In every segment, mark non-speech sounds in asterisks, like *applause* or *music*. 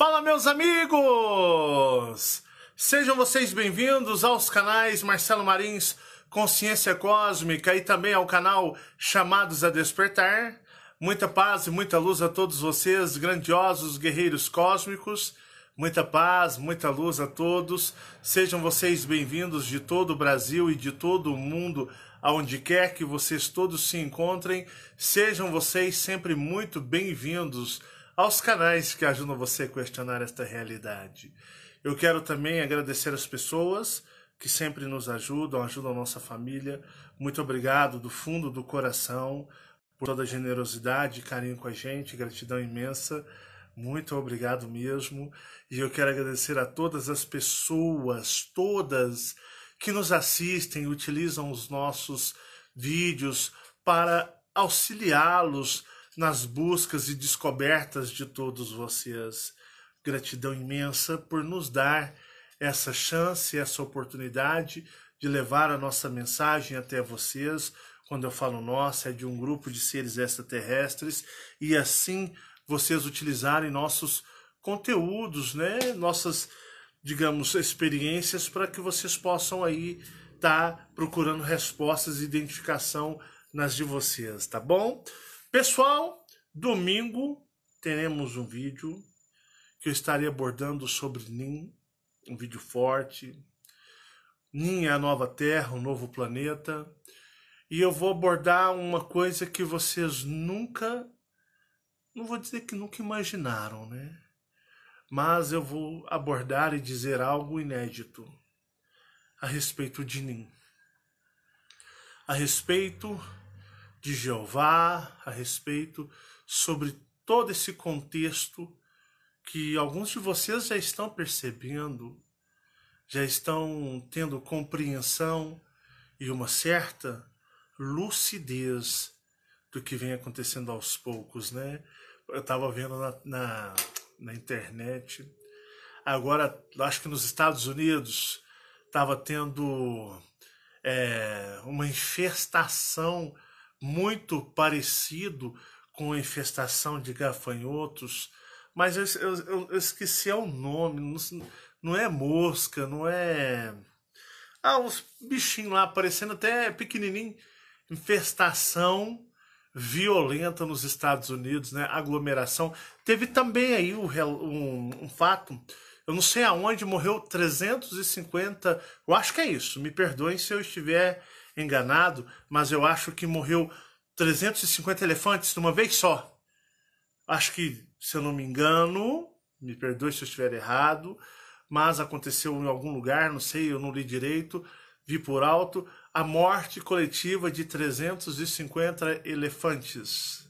Fala, meus amigos! Sejam vocês bem-vindos aos canais Marcelo Marins Consciência Cósmica e também ao canal Chamados a Despertar. Muita paz e muita luz a todos vocês, grandiosos guerreiros cósmicos. Muita paz, muita luz a todos. Sejam vocês bem-vindos de todo o Brasil e de todo o mundo, aonde quer que vocês todos se encontrem. Sejam vocês sempre muito bem-vindos aos canais que ajudam você a questionar esta realidade. Eu quero também agradecer as pessoas que sempre nos ajudam, ajudam a nossa família. Muito obrigado do fundo do coração por toda a generosidade e carinho com a gente, gratidão imensa. Muito obrigado mesmo. E eu quero agradecer a todas as pessoas, todas que nos assistem, utilizam os nossos vídeos para auxiliá-los nas buscas e descobertas de todos vocês. Gratidão imensa por nos dar essa chance, essa oportunidade de levar a nossa mensagem até vocês. Quando eu falo nossa, é de um grupo de seres extraterrestres e assim vocês utilizarem nossos conteúdos, né? Nossas, digamos, experiências para que vocês possam aí estar tá procurando respostas e identificação nas de vocês, tá bom? Pessoal, domingo teremos um vídeo que eu estarei abordando sobre NIM, um vídeo forte. NIM é a nova Terra, um novo planeta. E eu vou abordar uma coisa que vocês nunca, não vou dizer que nunca imaginaram, né? Mas eu vou abordar e dizer algo inédito a respeito de NIM. A respeito de Jeová a respeito sobre todo esse contexto que alguns de vocês já estão percebendo, já estão tendo compreensão e uma certa lucidez do que vem acontecendo aos poucos, né? Eu estava vendo na, na, na, internet, agora acho que nos Estados Unidos estava tendo é, uma infestação muito parecido com a infestação de gafanhotos, mas eu, eu, eu esqueci é o nome, não, não, é mosca, não é. Ah, uns bichinhos lá aparecendo até pequenininho. Infestação violenta nos Estados Unidos, né? Aglomeração. Teve também aí um, um, um fato eu não sei aonde, morreu 350, eu acho que é isso, me perdoem se eu estiver enganado, mas eu acho que morreu 350 elefantes de uma vez só. Acho que, se eu não me engano, me perdoe se eu estiver errado, mas aconteceu em algum lugar, não sei, eu não li direito, vi por alto, a morte coletiva de 350 elefantes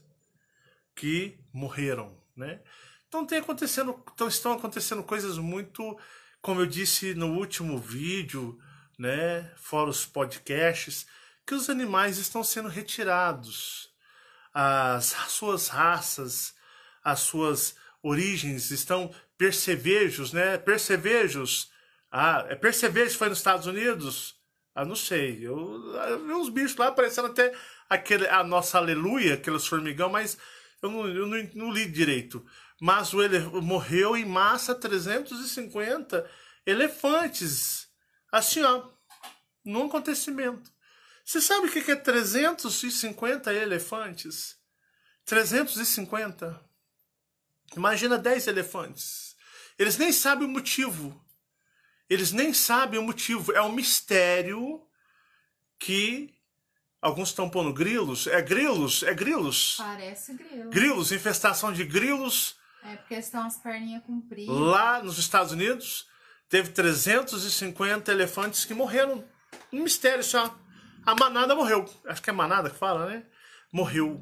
que morreram, né? Então tem acontecendo, então estão acontecendo coisas muito, como eu disse no último vídeo, né, fora os podcasts, que os animais estão sendo retirados, as suas raças, as suas origens estão percevejos, né? Percevejos. Ah, é percevejo foi nos Estados Unidos? Ah, não sei. Eu, eu vi uns bichos lá parecendo até aquele, a nossa aleluia, aqueles formigão, mas eu não, eu não, não li direito. Mas o ele morreu em massa 350 elefantes assim ó, num acontecimento. Você sabe o que é 350 elefantes? 350. Imagina 10 elefantes. Eles nem sabem o motivo. Eles nem sabem o motivo. É um mistério que alguns estão pondo grilos. É grilos? É grilos? Parece grilos. Grilos, infestação de grilos. É porque eles estão as perninhas compridas. Lá nos Estados Unidos. Teve 350 elefantes que morreram. Um mistério só. A manada morreu. Acho que é manada que fala, né? Morreu.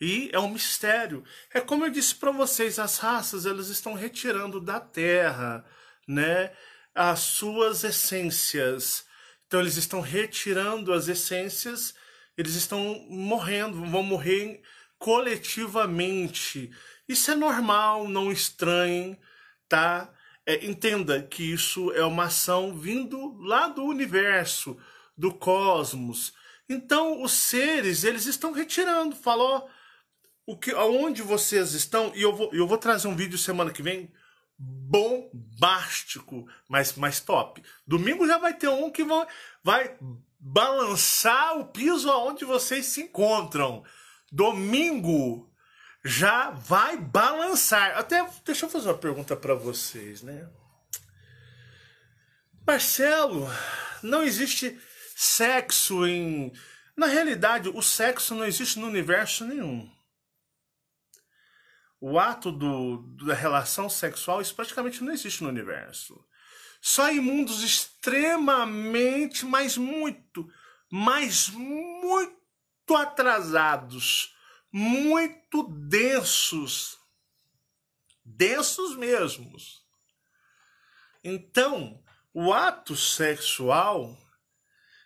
E é um mistério. É como eu disse para vocês, as raças elas estão retirando da terra, né, as suas essências. Então eles estão retirando as essências, eles estão morrendo, vão morrer coletivamente. Isso é normal, não estranhem, tá? é, entenda que isso é uma ação vindo lá do universo, do cosmos. Então os seres eles estão retirando, falou o que, aonde vocês estão e eu vou, eu vou trazer um vídeo semana que vem bombástico, mas mais top. Domingo já vai ter um que vai, vai balançar o piso aonde vocês se encontram. Domingo já vai balançar. Até deixa eu fazer uma pergunta para vocês, né? Marcelo, não existe sexo em. Na realidade, o sexo não existe no universo nenhum. O ato do, da relação sexual, isso praticamente não existe no universo. Só em mundos extremamente, mas muito, mas muito atrasados muito densos, densos mesmos. Então, o ato sexual,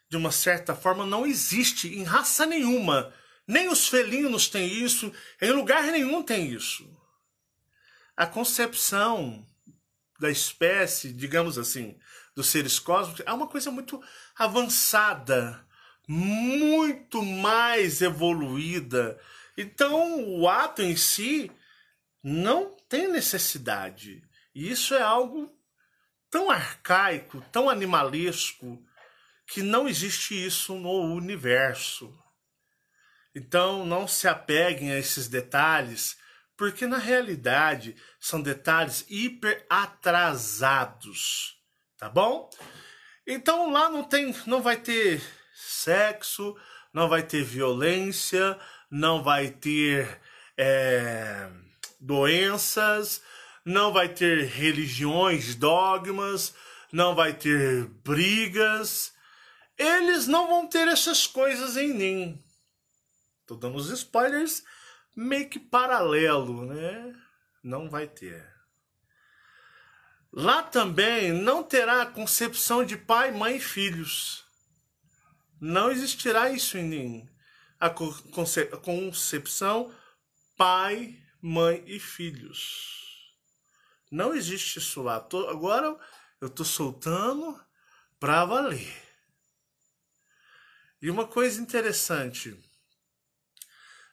de uma certa forma, não existe em raça nenhuma. Nem os felinos têm isso, em lugar nenhum tem isso. A concepção da espécie, digamos assim, dos seres cósmicos é uma coisa muito avançada, muito mais evoluída então, o ato em si não tem necessidade. E isso é algo tão arcaico, tão animalesco, que não existe isso no universo. Então, não se apeguem a esses detalhes, porque na realidade são detalhes hiper atrasados, tá bom? Então lá não tem, não vai ter sexo, não vai ter violência, não vai ter é, doenças, não vai ter religiões, dogmas, não vai ter brigas. Eles não vão ter essas coisas em mim. Tô dando os spoilers meio que paralelo, né? Não vai ter. Lá também não terá a concepção de pai, mãe e filhos. Não existirá isso em mim a, conce concepção pai, mãe e filhos. Não existe isso lá. Tô, agora eu estou soltando para valer. E uma coisa interessante: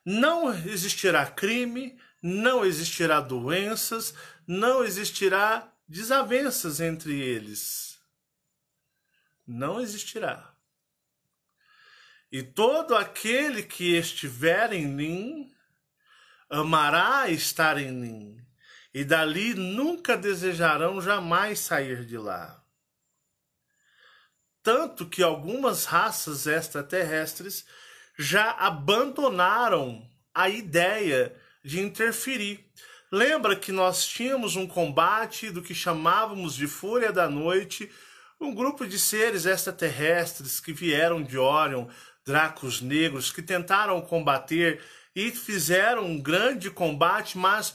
não existirá crime, não existirá doenças, não existirá desavenças entre eles. Não existirá. E todo aquele que estiver em mim amará estar em mim, e dali nunca desejarão jamais sair de lá. Tanto que algumas raças extraterrestres já abandonaram a ideia de interferir. Lembra que nós tínhamos um combate do que chamávamos de Fúria da Noite, um grupo de seres extraterrestres que vieram de Orion, dracos negros que tentaram combater e fizeram um grande combate, mas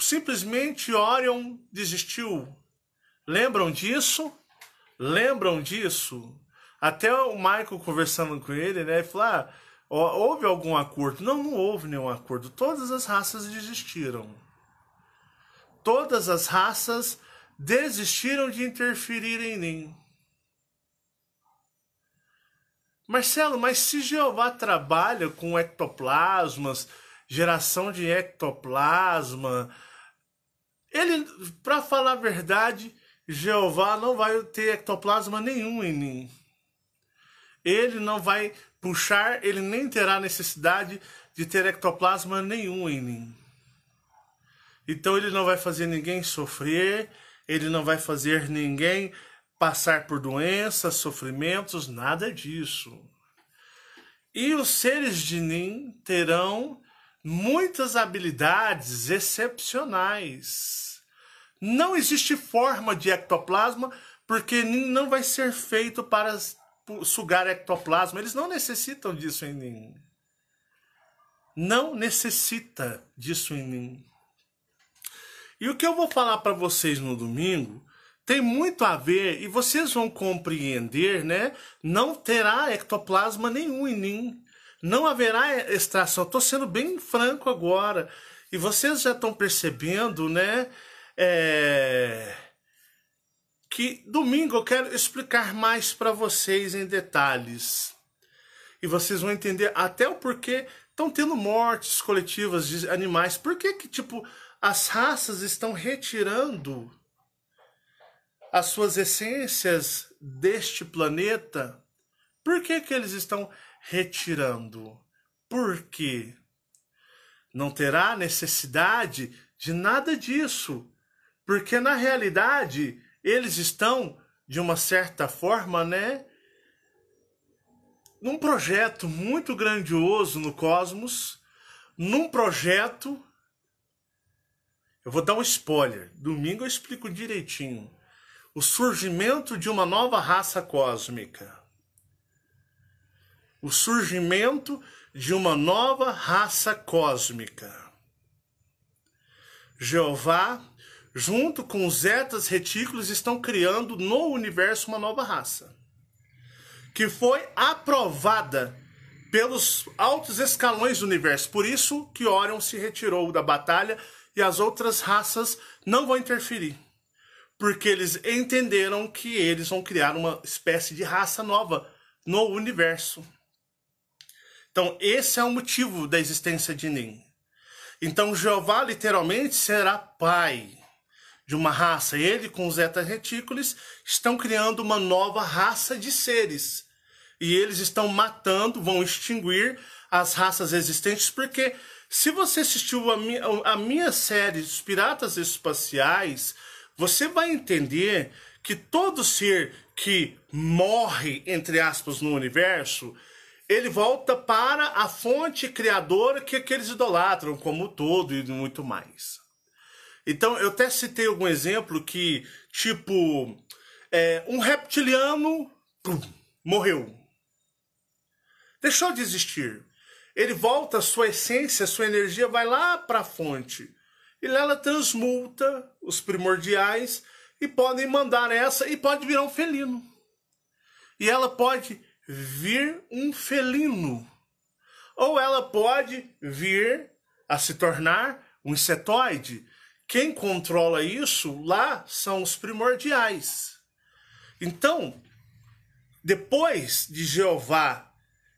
simplesmente Orion desistiu. Lembram disso? Lembram disso? Até o Michael conversando com ele, né? Ele falou: ah, houve algum acordo? Não, não houve nenhum acordo. Todas as raças desistiram. Todas as raças desistiram de interferir em mim. Marcelo, mas se Jeová trabalha com ectoplasmas, geração de ectoplasma, ele, para falar a verdade, Jeová não vai ter ectoplasma nenhum em mim. Ele não vai puxar, ele nem terá necessidade de ter ectoplasma nenhum em mim. Então ele não vai fazer ninguém sofrer, ele não vai fazer ninguém passar por doenças, sofrimentos, nada disso. E os seres de Nin terão muitas habilidades excepcionais. Não existe forma de ectoplasma, porque Nin não vai ser feito para sugar ectoplasma. Eles não necessitam disso em Nin. Não necessita disso em Nin. E o que eu vou falar para vocês no domingo tem muito a ver, e vocês vão compreender, né? Não terá ectoplasma nenhum em mim. Não haverá extração. Estou sendo bem franco agora. E vocês já estão percebendo, né? É... Que domingo eu quero explicar mais para vocês em detalhes. E vocês vão entender até o porquê estão tendo mortes coletivas de animais. Por que, que tipo, as raças estão retirando as suas essências deste planeta, por que, que eles estão retirando? Por quê? Não terá necessidade de nada disso, porque na realidade eles estão, de uma certa forma, né? Num projeto muito grandioso no cosmos, num projeto. Eu vou dar um spoiler. Domingo eu explico direitinho o surgimento de uma nova raça cósmica. O surgimento de uma nova raça cósmica. Jeová, junto com os Zetas Retículos, estão criando no universo uma nova raça, que foi aprovada pelos altos escalões do universo. Por isso que Orion se retirou da batalha e as outras raças não vão interferir porque eles entenderam que eles vão criar uma espécie de raça nova no universo. Então, esse é o motivo da existência de Nin. Então, Jeová literalmente será pai de uma raça. Ele com os Zeta Retículos estão criando uma nova raça de seres. E eles estão matando, vão extinguir as raças existentes, porque se você assistiu a minha, a minha série os Piratas Espaciais, você vai entender que todo ser que morre, entre aspas, no universo, ele volta para a fonte criadora que aqueles idolatram, como todo e muito mais. Então, eu até citei algum exemplo que, tipo, é, um reptiliano pum, morreu. Deixou de existir. Ele volta, sua essência, sua energia vai lá para a fonte. E lá ela transmuta os primordiais e podem mandar essa e pode virar um felino. E ela pode vir um felino. Ou ela pode vir a se tornar um insetoide. Quem controla isso lá são os primordiais. Então, depois de Jeová,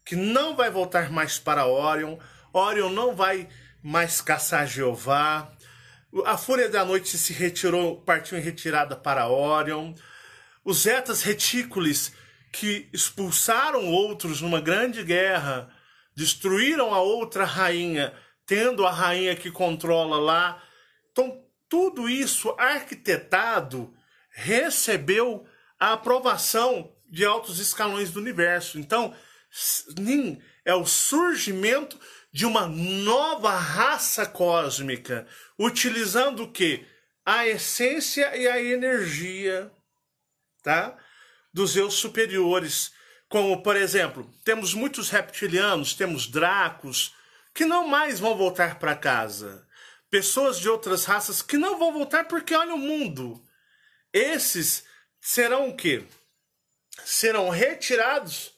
que não vai voltar mais para Orion, Orion não vai mais caçar Jeová, a Fúria da Noite se retirou, partiu em retirada para Orion. Os Zetas Retícules, que expulsaram outros numa grande guerra, destruíram a outra rainha, tendo a rainha que controla lá. Então, tudo isso arquitetado recebeu a aprovação de altos escalões do universo. Então, Nin é o surgimento de uma nova raça cósmica, utilizando o que? A essência e a energia, tá? Dos eus superiores, como por exemplo, temos muitos reptilianos, temos dracos que não mais vão voltar para casa. Pessoas de outras raças que não vão voltar porque olha o mundo. Esses serão o quê? Serão retirados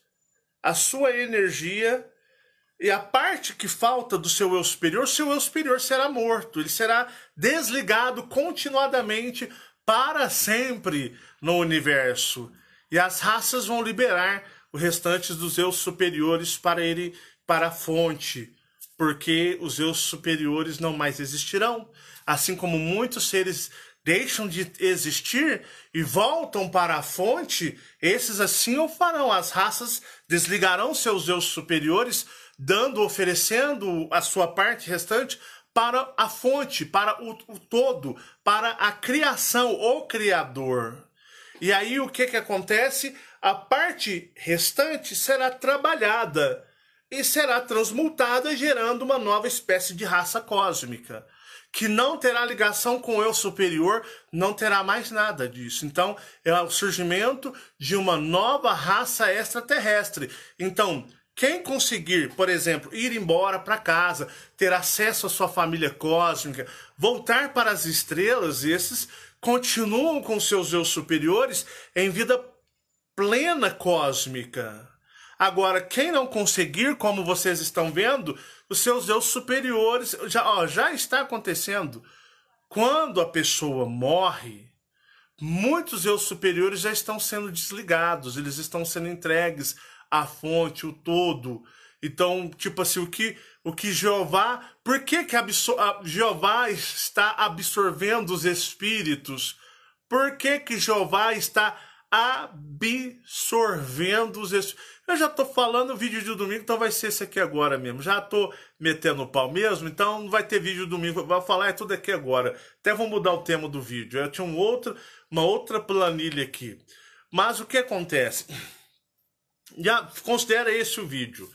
a sua energia e a parte que falta do seu eu superior, seu eu superior será morto, ele será desligado continuadamente para sempre no universo. E as raças vão liberar os restantes dos eus superiores para ele para a fonte, porque os eus superiores não mais existirão, assim como muitos seres deixam de existir e voltam para a fonte, esses assim o farão. As raças desligarão seus eus superiores dando, oferecendo a sua parte restante para a fonte, para o, o todo, para a criação, o Criador. E aí o que, que acontece? A parte restante será trabalhada e será transmutada, gerando uma nova espécie de raça cósmica, que não terá ligação com o eu superior, não terá mais nada disso. Então, é o surgimento de uma nova raça extraterrestre. Então, quem conseguir, por exemplo, ir embora para casa, ter acesso à sua família cósmica, voltar para as estrelas, esses continuam com seus eus superiores em vida plena cósmica. Agora, quem não conseguir, como vocês estão vendo, os seus eus superiores já, ó, já está acontecendo. Quando a pessoa morre, muitos eus superiores já estão sendo desligados, eles estão sendo entregues a fonte, o todo. Então, tipo assim, o que o que Jeová, por que que Jeová está absorvendo os espíritos? Por que que Jeová está absorvendo os espíritos? Eu já estou falando o vídeo de domingo, então vai ser esse aqui agora mesmo. Já estou metendo o pau mesmo, então não vai ter vídeo de domingo. Vai falar é tudo aqui agora. Até vou mudar o tema do vídeo. Eu tinha um outro, uma outra planilha aqui. Mas o que acontece? Já considera esse o vídeo.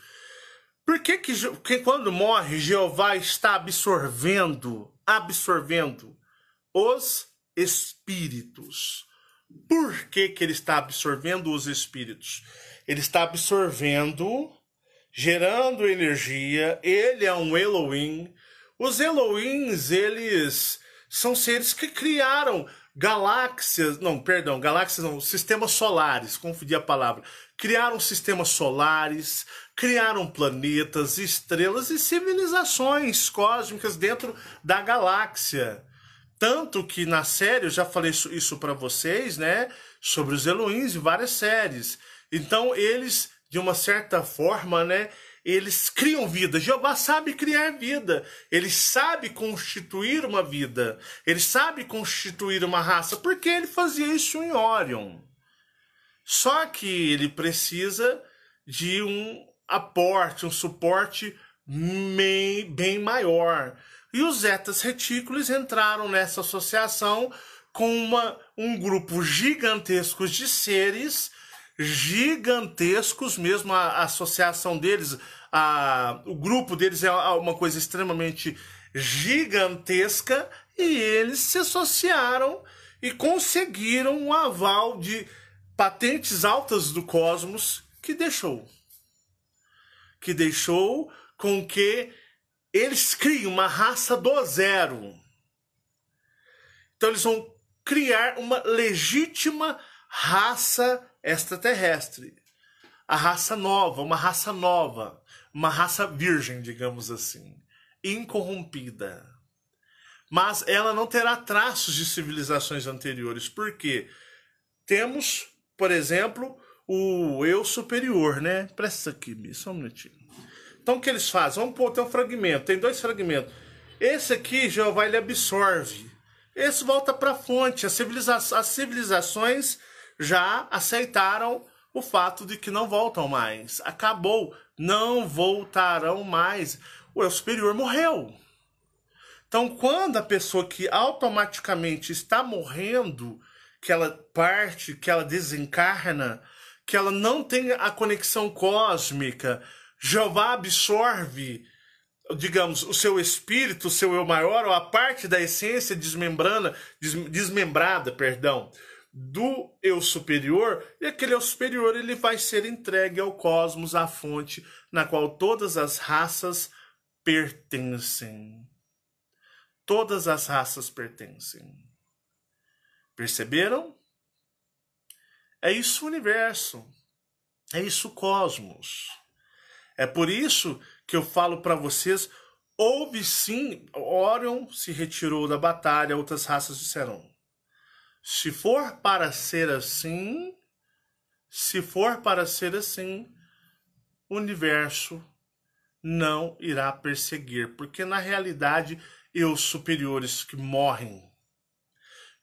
Por que, que, que quando morre, Jeová está absorvendo, absorvendo os espíritos? Por que, que ele está absorvendo os espíritos? Ele está absorvendo, gerando energia, ele é um Elohim. Os Elohims, eles são seres que criaram galáxias, não, perdão, galáxias não, sistemas solares, confundi a palavra. Criaram sistemas solares, criaram planetas, estrelas e civilizações cósmicas dentro da galáxia. Tanto que na série, eu já falei isso, isso para vocês, né? Sobre os Elohims em várias séries. Então eles, de uma certa forma, né? eles criam vida. Jeová sabe criar vida. Ele sabe constituir uma vida. Ele sabe constituir uma raça. Porque ele fazia isso em Orion. Só que ele precisa de um aporte, um suporte bem, bem maior. E os Zetas Retículos entraram nessa associação com uma, um grupo gigantesco de seres gigantescos mesmo, a, a associação deles, a, o grupo deles é uma coisa extremamente gigantesca e eles se associaram e conseguiram um aval de patentes altas do Cosmos que deixou que deixou com que eles criem uma raça do zero. Então eles vão criar uma legítima raça extraterrestre. A raça nova, uma raça nova, uma raça virgem, digamos assim, incorrompida. Mas ela não terá traços de civilizações anteriores, porque temos, por exemplo, o eu superior, né? Presta aqui, só um minutinho. Então o que eles fazem? Vamos pôr, tem um fragmento, tem dois fragmentos. Esse aqui, Jeová, ele absorve. Esse volta para a fonte. as civilizações já aceitaram o fato de que não voltam mais. Acabou, não voltarão mais. O eu superior morreu. Então, quando a pessoa que automaticamente está morrendo, que ela parte, que ela desencarna, que ela não tem a conexão cósmica, Jeová absorve, digamos, o seu espírito, o seu eu maior, ou a parte da essência desmembrana, desmembrada, perdão, do eu superior, e aquele eu superior ele vai ser entregue ao cosmos, à fonte na qual todas as raças pertencem. Todas as raças pertencem. Perceberam? É isso o universo. É isso o cosmos. É por isso que eu falo para vocês, houve sim, Orion se retirou da batalha, outras raças disseram, se for para ser assim, se for para ser assim, o universo não irá perseguir, porque na realidade eu superiores que morrem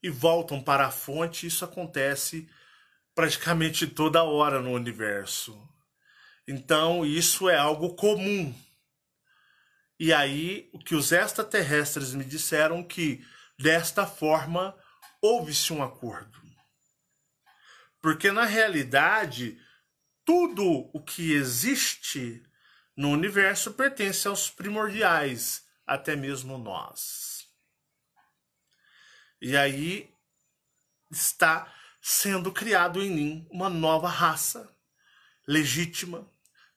e voltam para a fonte, isso acontece praticamente toda hora no universo. Então, isso é algo comum. E aí, o que os extraterrestres me disseram que desta forma houve-se um acordo. Porque na realidade, tudo o que existe no universo pertence aos primordiais, até mesmo nós. E aí está sendo criado em mim uma nova raça, legítima,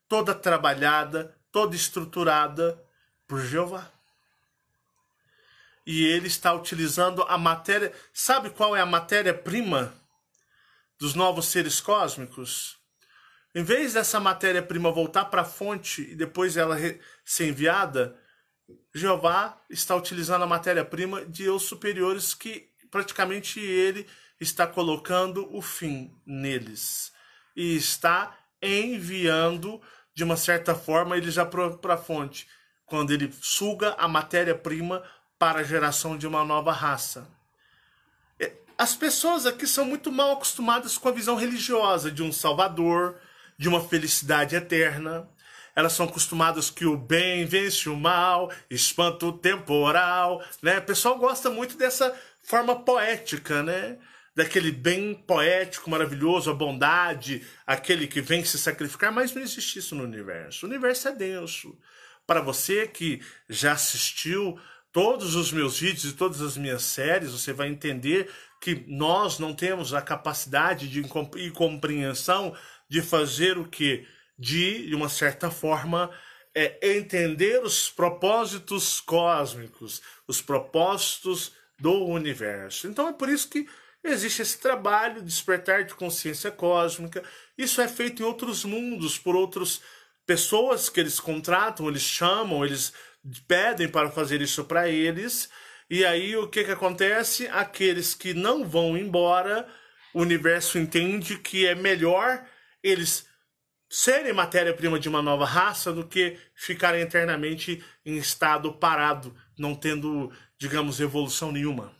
toda trabalhada, toda estruturada por Jeová e ele está utilizando a matéria. Sabe qual é a matéria-prima dos novos seres cósmicos? Em vez dessa matéria-prima voltar para a fonte e depois ela ser enviada, Jeová está utilizando a matéria-prima de eu superiores que praticamente ele está colocando o fim neles e está enviando de uma certa forma ele já para a fonte quando ele suga a matéria-prima para a geração de uma nova raça. É, as pessoas aqui são muito mal acostumadas com a visão religiosa de um salvador, de uma felicidade eterna. Elas são acostumadas que o bem vence o mal, espanto temporal, né? O pessoal gosta muito dessa forma poética, né? Daquele bem poético, maravilhoso, a bondade, aquele que vem se sacrificar, mas não existe isso no universo. O universo é denso. Para você que já assistiu todos os meus vídeos e todas as minhas séries, você vai entender que nós não temos a capacidade de e compreensão de fazer o que? De, de uma certa forma, é, entender os propósitos cósmicos, os propósitos do universo. Então é por isso que existe esse trabalho, de despertar de consciência cósmica. Isso é feito em outros mundos, por outras pessoas que eles contratam, eles chamam, eles pedem para fazer isso para eles. E aí o que, que acontece? Aqueles que não vão embora, o universo entende que é melhor eles serem matéria-prima de uma nova raça do que ficarem eternamente em estado parado, não tendo, digamos, evolução nenhuma.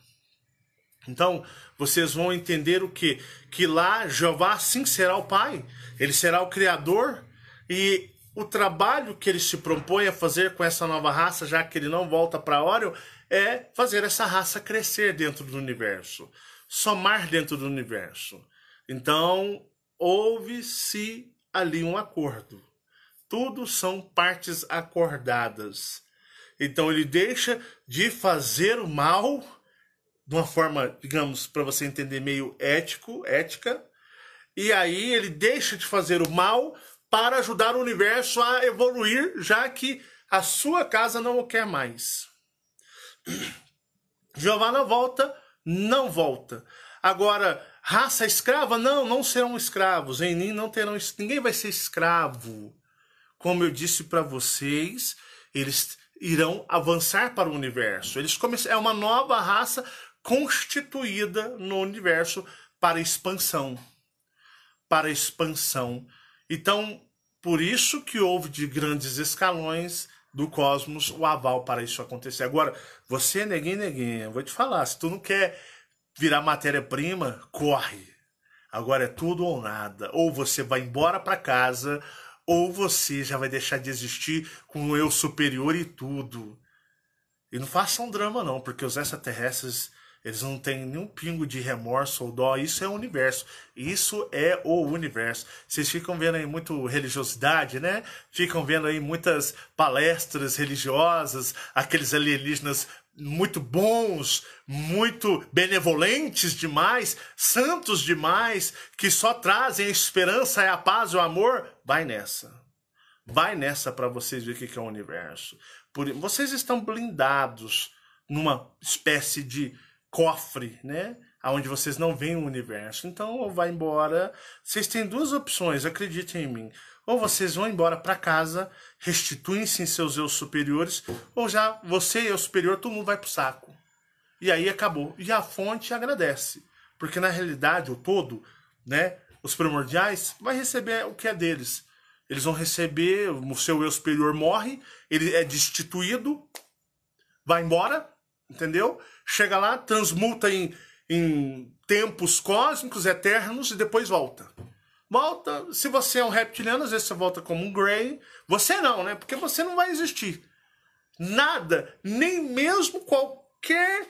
Então, vocês vão entender o que? Que lá Jeová sim será o Pai, ele será o Criador, e o trabalho que ele se propõe a fazer com essa nova raça, já que ele não volta para Orion, é fazer essa raça crescer dentro do universo, somar dentro do universo. Então, houve-se ali um acordo. Tudo são partes acordadas. Então, ele deixa de fazer o mal de uma forma, digamos, para você entender, meio ético, ética. E aí ele deixa de fazer o mal para ajudar o universo a evoluir, já que a sua casa não o quer mais. *clears throat* Giovanna volta, não volta. Agora, raça escrava? Não, não serão escravos. Em mim não terão, ninguém vai ser escravo. Como eu disse para vocês, eles irão avançar para o universo. Eles começam, é uma nova raça constituída no universo para expansão. Para expansão. Então, por isso que houve de grandes escalões do cosmos o aval para isso acontecer. Agora, você, neguinho, neguinha, vou te falar, se tu não quer virar matéria-prima, corre. Agora é tudo ou nada. Ou você vai embora para casa, ou você já vai deixar de existir com um eu superior e tudo. E não faça um drama não, porque os extraterrestres eles não têm nenhum pingo de remorso ou dó. Isso é o universo. Isso é o universo. Vocês ficam vendo aí muito religiosidade, né? Ficam vendo aí muitas palestras religiosas, aqueles alienígenas muito bons, muito benevolentes demais, santos demais, que só trazem a esperança, é a paz, e o amor. Vai nessa. Vai nessa para vocês verem o que é o universo. Por... Vocês estão blindados numa espécie de cofre, né? Aonde vocês não veem o universo. Então, ou vai embora. Vocês têm duas opções, acreditem em mim. Ou vocês vão embora para casa, restituem-se em seus eus superiores, ou já você e o superior, todo mundo vai pro saco. E aí acabou. E a fonte agradece. Porque na realidade, o todo, né? Os primordiais, vai receber o que é deles. Eles vão receber, o seu eu superior morre, ele é destituído, vai embora, Entendeu? Chega lá, transmuta em, em tempos cósmicos eternos e depois volta. Volta, se você é um reptiliano, às vezes você volta como um Grey. Você não, né? Porque você não vai existir. Nada, nem mesmo qualquer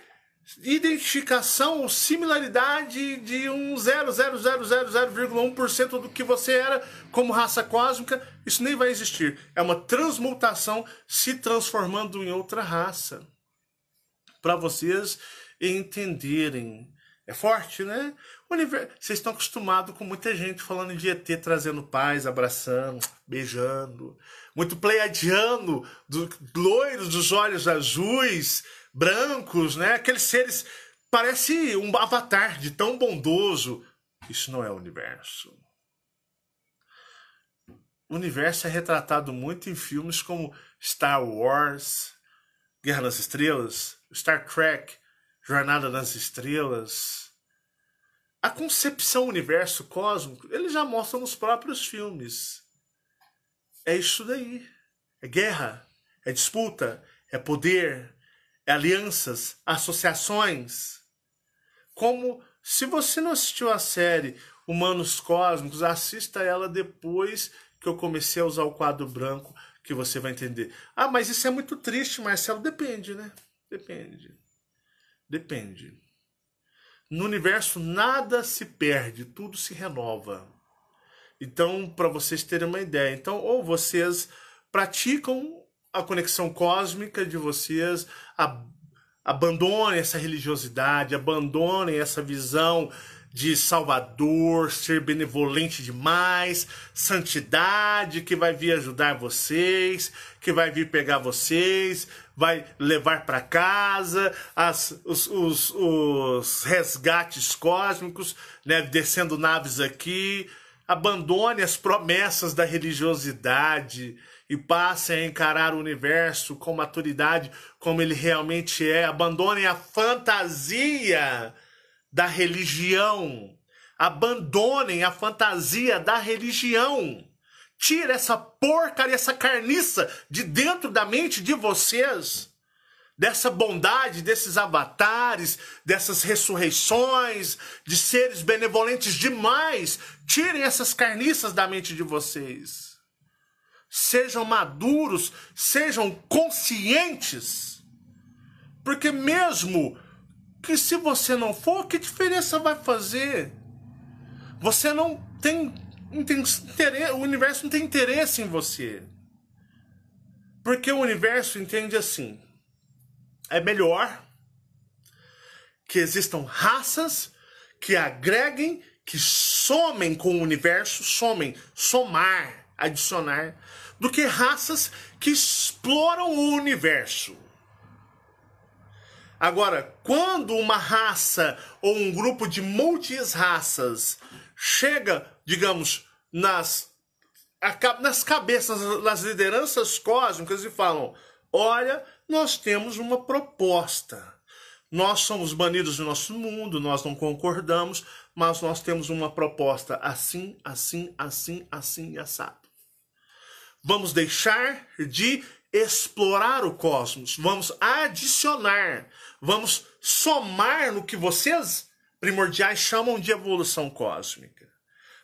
identificação ou similaridade de um 0,0000,1% do que você era como raça cósmica, isso nem vai existir. É uma transmutação se transformando em outra raça para vocês entenderem. É forte, né? Vocês estão acostumados com muita gente falando de ET, trazendo paz, abraçando, beijando. Muito pleiadiano, do... loiros dos olhos azuis, brancos, né? Aqueles seres. Parece um avatar de tão bondoso. Isso não é o universo. O universo é retratado muito em filmes como Star Wars, Guerra nas Estrelas, Star Trek, Jornada nas Estrelas, a concepção universo cósmico, ele já mostra nos próprios filmes. É isso daí. É guerra, é disputa, é poder, é alianças, associações. Como se você não assistiu a série Humanos Cósmicos, assista ela depois que eu comecei a usar o quadro branco, que você vai entender. Ah, mas isso é muito triste, Marcelo. Depende, né? Depende. Depende. No universo nada se perde, tudo se renova. Então, para vocês terem uma ideia, então ou vocês praticam a conexão cósmica de vocês, a, abandonem essa religiosidade, abandonem essa visão de Salvador, ser benevolente demais, santidade que vai vir ajudar vocês, que vai vir pegar vocês, vai levar para casa, as, os, os, os resgates cósmicos, né, descendo naves aqui. Abandone as promessas da religiosidade e passe a encarar o universo com maturidade como ele realmente é. Abandone a fantasia da religião. Abandonem a fantasia da religião. Tira essa porcaria, essa carniça de dentro da mente de vocês. Dessa bondade, desses avatares, dessas ressurreições, de seres benevolentes demais. Tirem essas carniças da mente de vocês. Sejam maduros, sejam conscientes. Porque mesmo que se você não for, que diferença vai fazer? Você não tem, tem interesse, o universo não tem interesse em você. Porque o universo entende assim: é melhor que existam raças que agreguem, que somem com o universo, somem, somar, adicionar, do que raças que exploram o universo. Agora, quando uma raça ou um grupo de raças chega, digamos, nas, nas cabeças, nas lideranças cósmicas e falam: olha, nós temos uma proposta. Nós somos banidos do nosso mundo, nós não concordamos, mas nós temos uma proposta assim, assim, assim, assim, e assado. Vamos deixar de explorar o cosmos, vamos adicionar, vamos somar no que vocês primordiais chamam de evolução cósmica.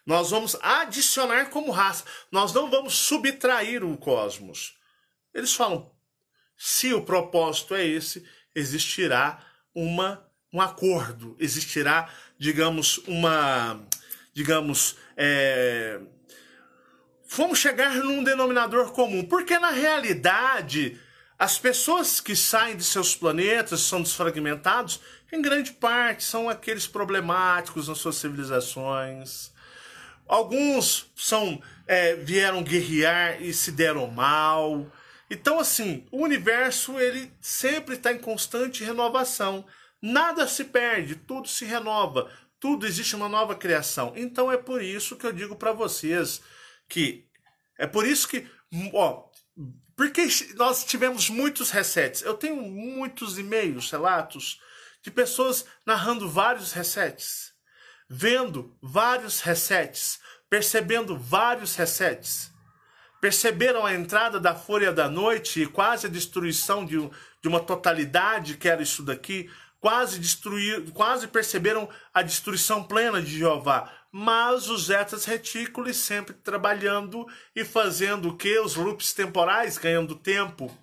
Nós vamos adicionar como raça, nós não vamos subtrair o cosmos. Eles falam: se o propósito é esse, existirá uma, um acordo, existirá, digamos, uma, digamos, é, fomos chegar num denominador comum. Porque na realidade, as pessoas que saem de seus planetas, são desfragmentados, em grande parte são aqueles problemáticos nas suas civilizações. Alguns são é, vieram guerrear e se deram mal. Então, assim, o universo ele sempre está em constante renovação. Nada se perde, tudo se renova, tudo existe uma nova criação. Então é por isso que eu digo para vocês que é por isso que, hum, ó, porque nós tivemos muitos resets. Eu tenho muitos e-mails, relatos de pessoas narrando vários resets, vendo vários resets, percebendo vários resets. Perceberam a entrada da fúria da noite e quase a destruição de, de uma totalidade que era isso daqui. Quase destruir, quase perceberam a destruição plena de Jeová mas os zetas retículos sempre trabalhando e fazendo o que? Os loops temporais, ganhando tempo.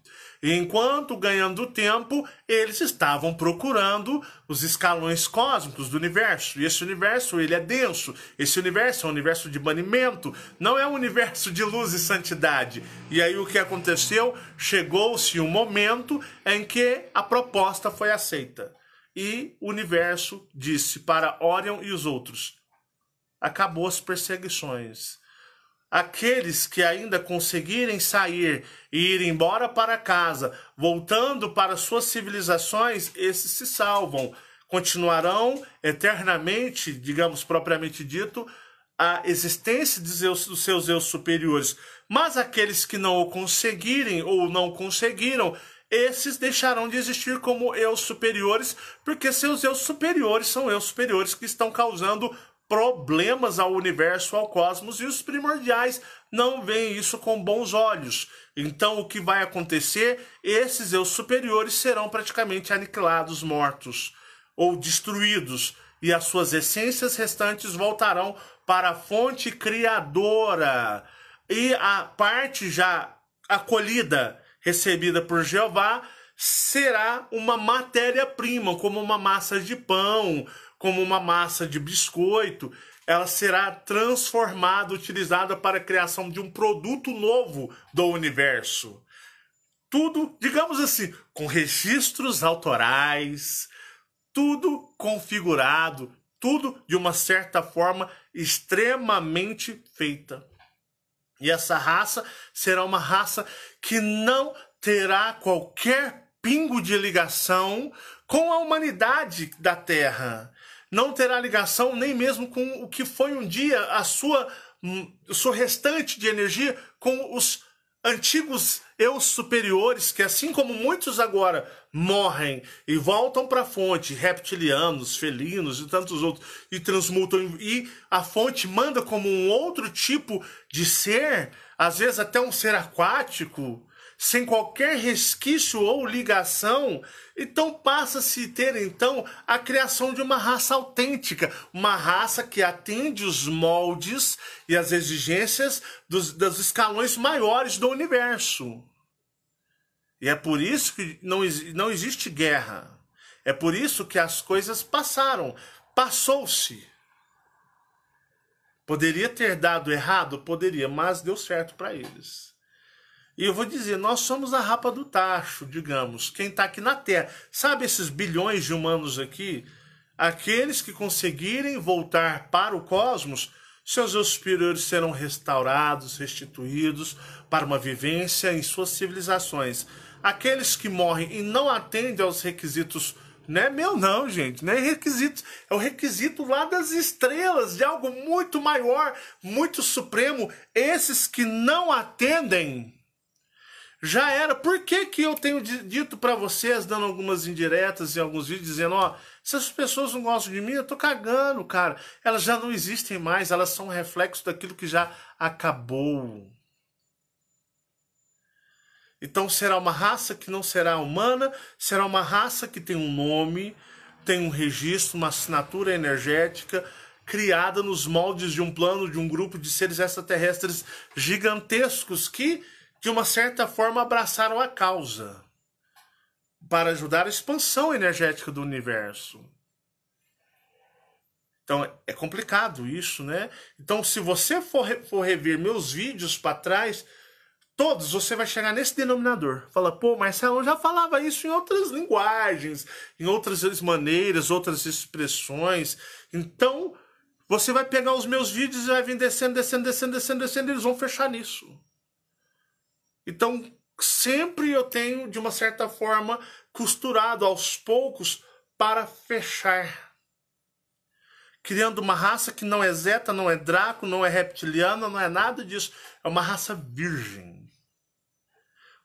E enquanto ganhando tempo, eles estavam procurando os escalões cósmicos do universo. E esse universo, ele é denso. Esse universo é um universo de banimento, não é um universo de luz e santidade. E aí o que aconteceu? Chegou-se um momento em que a proposta foi aceita. E o universo disse para Orion e os outros: acabou as perseguições. Aqueles que ainda conseguirem sair e ir embora para casa, voltando para suas civilizações, esses se salvam. Continuarão eternamente, digamos propriamente dito, a existência Zeus, dos seus eu superiores. Mas aqueles que não o conseguirem ou não conseguiram, esses deixarão de existir como eus superiores, porque seus eus superiores são eus superiores que estão causando problemas ao universo, ao cosmos, e os primordiais não veem isso com bons olhos. Então, o que vai acontecer? Esses eu superiores serão praticamente aniquilados, mortos ou destruídos, e as suas essências restantes voltarão para a fonte criadora. E a parte já acolhida, recebida por Jeová, será uma matéria-prima, como uma massa de pão, como uma massa de biscoito, ela será transformada, utilizada para a criação de um produto novo do universo. Tudo, digamos assim, com registros autorais, tudo configurado, tudo de uma certa forma extremamente feita. E essa raça será uma raça que não terá qualquer pingo de ligação com a humanidade da Terra não terá ligação nem mesmo com o que foi um dia a sua, hum, o seu restante de energia com os antigos eu superiores, que assim como muitos agora morrem e voltam para a fonte, reptilianos, felinos e tantos outros, e transmutam, e a fonte manda como um outro tipo de ser, às vezes até um ser aquático, sem qualquer resquício ou ligação, então passa-se ter então a criação de uma raça autêntica, uma raça que atende os moldes e as exigências dos, dos escalões maiores do universo. E é por isso que não, não existe guerra. É por isso que as coisas passaram. Passou-se. Poderia ter dado errado? Poderia, mas deu certo para eles. E eu vou dizer, nós somos a rapa do tacho, digamos, quem está aqui na Terra. Sabe esses bilhões de humanos aqui? Aqueles que conseguirem voltar para o cosmos, seus eu superiores serão restaurados, restituídos para uma vivência em suas civilizações. Aqueles que morrem e não atendem aos requisitos, não é meu não, gente, não é requisito, é o requisito lá das estrelas, de algo muito maior, muito supremo. Esses que não atendem já era. Por que, que eu tenho dito para vocês, dando algumas indiretas em alguns vídeos, dizendo, ó, se as pessoas não gostam de mim, eu tô cagando, cara. Elas já não existem mais, elas são reflexo daquilo que já acabou. Então será uma raça que não será humana, será uma raça que tem um nome, tem um registro, uma assinatura energética, criada nos moldes de um plano de um grupo de seres extraterrestres gigantescos que de uma certa forma abraçaram a causa para ajudar a expansão energética do universo. Então é complicado isso, né? Então, se você for, for rever meus vídeos para trás, todos você vai chegar nesse denominador. Fala, pô, Marcelo já falava isso em outras linguagens, em outras maneiras, outras expressões. Então, você vai pegar os meus vídeos e vai vir descendo, descendo, descendo, descendo, descendo, e eles vão fechar nisso. Então, sempre eu tenho, de uma certa forma, costurado aos poucos para fechar. Criando uma raça que não é Zeta, não é Draco, não é reptiliana, não é nada disso. É uma raça virgem.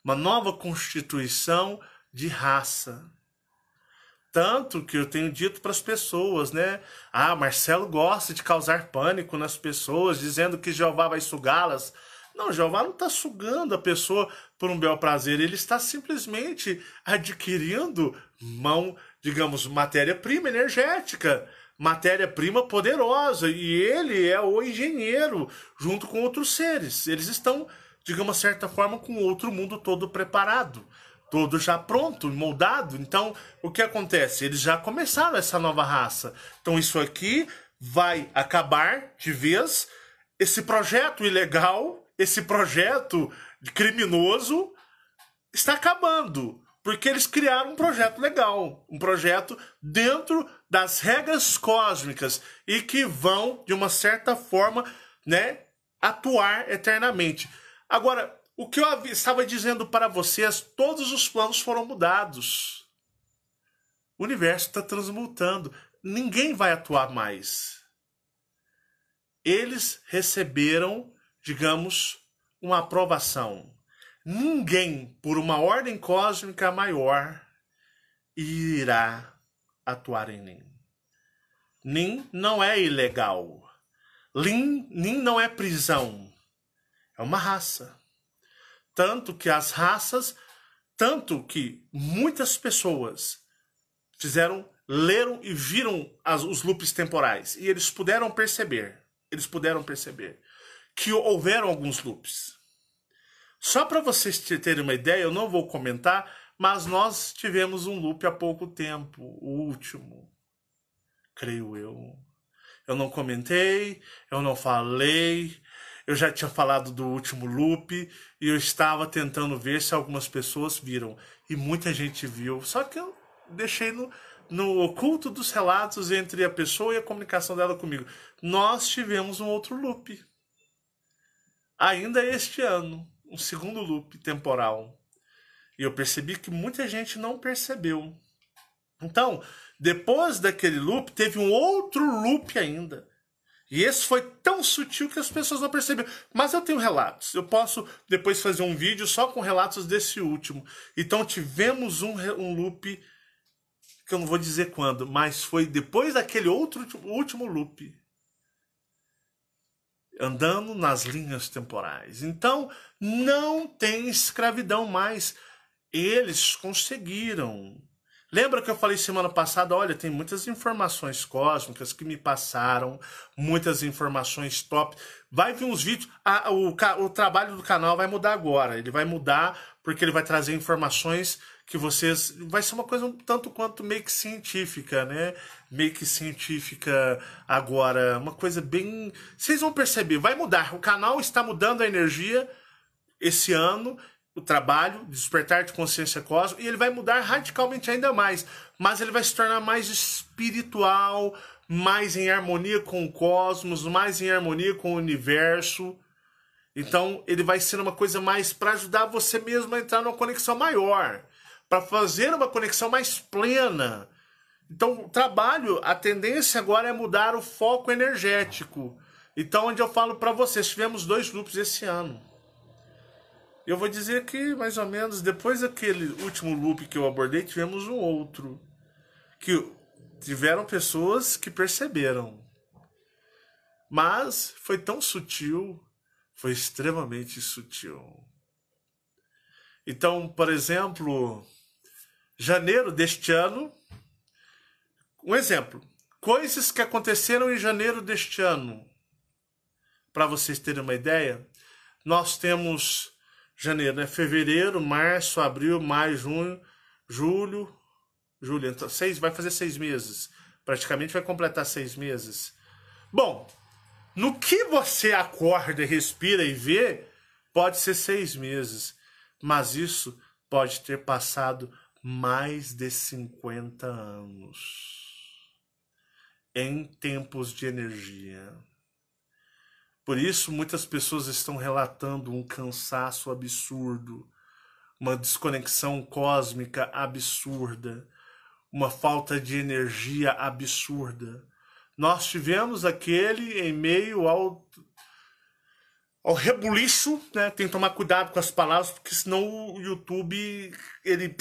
Uma nova constituição de raça. Tanto que eu tenho dito para as pessoas, né? Ah, Marcelo gosta de causar pânico nas pessoas, dizendo que Jeová vai sugá-las. Não, Jeová não está sugando a pessoa por um bel prazer, ele está simplesmente adquirindo mão, digamos, matéria-prima energética, matéria-prima poderosa, e ele é o engenheiro junto com outros seres. Eles estão, de certa forma, com outro mundo todo preparado todo já pronto, moldado. Então, o que acontece? Eles já começaram essa nova raça. Então, isso aqui vai acabar de vez. Esse projeto ilegal esse projeto criminoso está acabando. Porque eles criaram um projeto legal, um projeto dentro das regras cósmicas e que vão, de uma certa forma, né, atuar eternamente. Agora, o que eu estava dizendo para vocês, todos os planos foram mudados. O universo está transmutando. Ninguém vai atuar mais. Eles receberam digamos, uma aprovação. Ninguém, por uma ordem cósmica maior, irá atuar em Nin. Nin não é ilegal. Lin, Nin não é prisão. É uma raça. Tanto que as raças, tanto que muitas pessoas fizeram, leram e viram as, os loops temporais. E eles puderam perceber. Eles puderam perceber que houveram alguns loops. Só para vocês terem uma ideia, eu não vou comentar, mas nós tivemos um loop há pouco tempo, o último, creio eu. Eu não comentei, eu não falei, eu já tinha falado do último loop e eu estava tentando ver se algumas pessoas viram. E muita gente viu, só que eu deixei no, no oculto dos relatos entre a pessoa e a comunicação dela comigo. Nós tivemos um outro loop ainda este ano, um segundo loop temporal. E eu percebi que muita gente não percebeu. Então, depois daquele loop, teve um outro loop ainda. E esse foi tão sutil que as pessoas não perceberam. Mas eu tenho relatos. Eu posso depois fazer um vídeo só com relatos desse último. Então tivemos um, um loop que eu não vou dizer quando, mas foi depois daquele outro último loop andando nas linhas temporais. Então, não tem escravidão mais. Eles conseguiram Lembra que eu falei semana passada? Olha, tem muitas informações cósmicas que me passaram, muitas informações top. Vai vir uns vídeos. o, o trabalho do canal vai mudar agora. Ele vai mudar porque ele vai trazer informações que vocês. Vai ser uma coisa um tanto quanto meio que científica, né? Meio que científica agora. Uma coisa bem. Vocês vão perceber, vai mudar. O canal está mudando a energia esse ano o trabalho, despertar de consciência cósmica, e ele vai mudar radicalmente ainda mais. Mas ele vai se tornar mais espiritual, mais em harmonia com o cosmos, mais em harmonia com o universo. Então ele vai ser uma coisa mais para ajudar você mesmo a entrar numa conexão maior, para fazer uma conexão mais plena. Então, o trabalho, a tendência agora é mudar o foco energético. Então, onde eu falo para vocês, tivemos dois grupos esse ano eu vou dizer que mais ou menos depois daquele último loop que eu abordei, tivemos um outro. Que tiveram pessoas que perceberam. Mas foi tão sutil, foi extremamente sutil. Então, por exemplo, janeiro deste ano, um exemplo, coisas que aconteceram em janeiro deste ano. Para vocês terem uma ideia, nós temos janeiro, né? Fevereiro, março, abril, maio, junho, julho, julho. Então, seis, vai fazer seis meses. Praticamente vai completar seis meses. Bom, no que você acorda, respira e vê, pode ser seis meses. Mas isso pode ter passado mais de 50 anos em tempos de energia. Por isso, muitas pessoas estão relatando um cansaço absurdo, uma desconexão cósmica absurda, uma falta de energia absurda. Nós tivemos aquele em meio ao, ao rebuliço, né? Tem que tomar cuidado com as palavras, porque senão o YouTube ele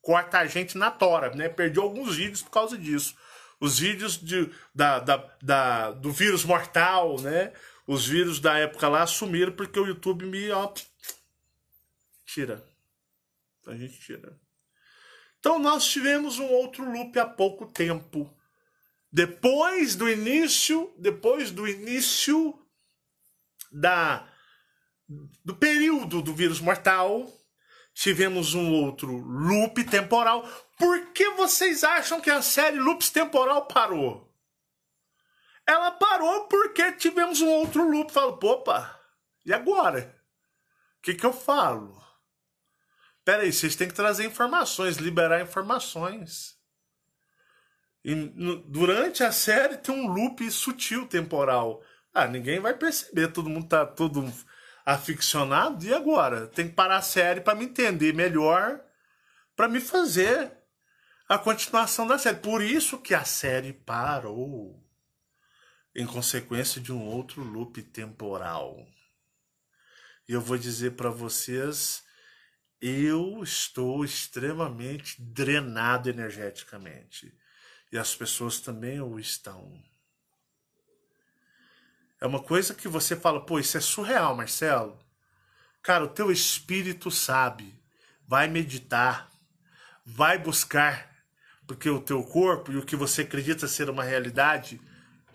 corta a gente na tora, né? Perdi alguns vídeos por causa disso. Os vídeos de, da, da, da do vírus mortal, né? os vírus da época lá sumiram porque o YouTube me ó, tira. A gente tira. Então nós tivemos um outro loop há pouco tempo. Depois do início, depois do início da do período do vírus mortal, tivemos um outro loop temporal. Por que vocês acham que a série Loops Temporal parou? Ela parou porque tivemos um outro loop. Falo, opa, e agora? O que, que eu falo? Peraí, vocês têm que trazer informações, liberar informações. E durante a série tem um loop sutil temporal. Ah, ninguém vai perceber, todo mundo tá todo aficionado. E agora? Tem que parar a série para me entender melhor, para me fazer a continuação da série. Por isso que a série parou em consequência de um outro loop temporal. E eu vou dizer para vocês, eu estou extremamente drenado energeticamente. E as pessoas também o estão. É uma coisa que você fala, pô, isso é surreal, Marcelo. Cara, o teu espírito sabe. Vai meditar, vai buscar, porque o teu corpo e o que você acredita ser uma realidade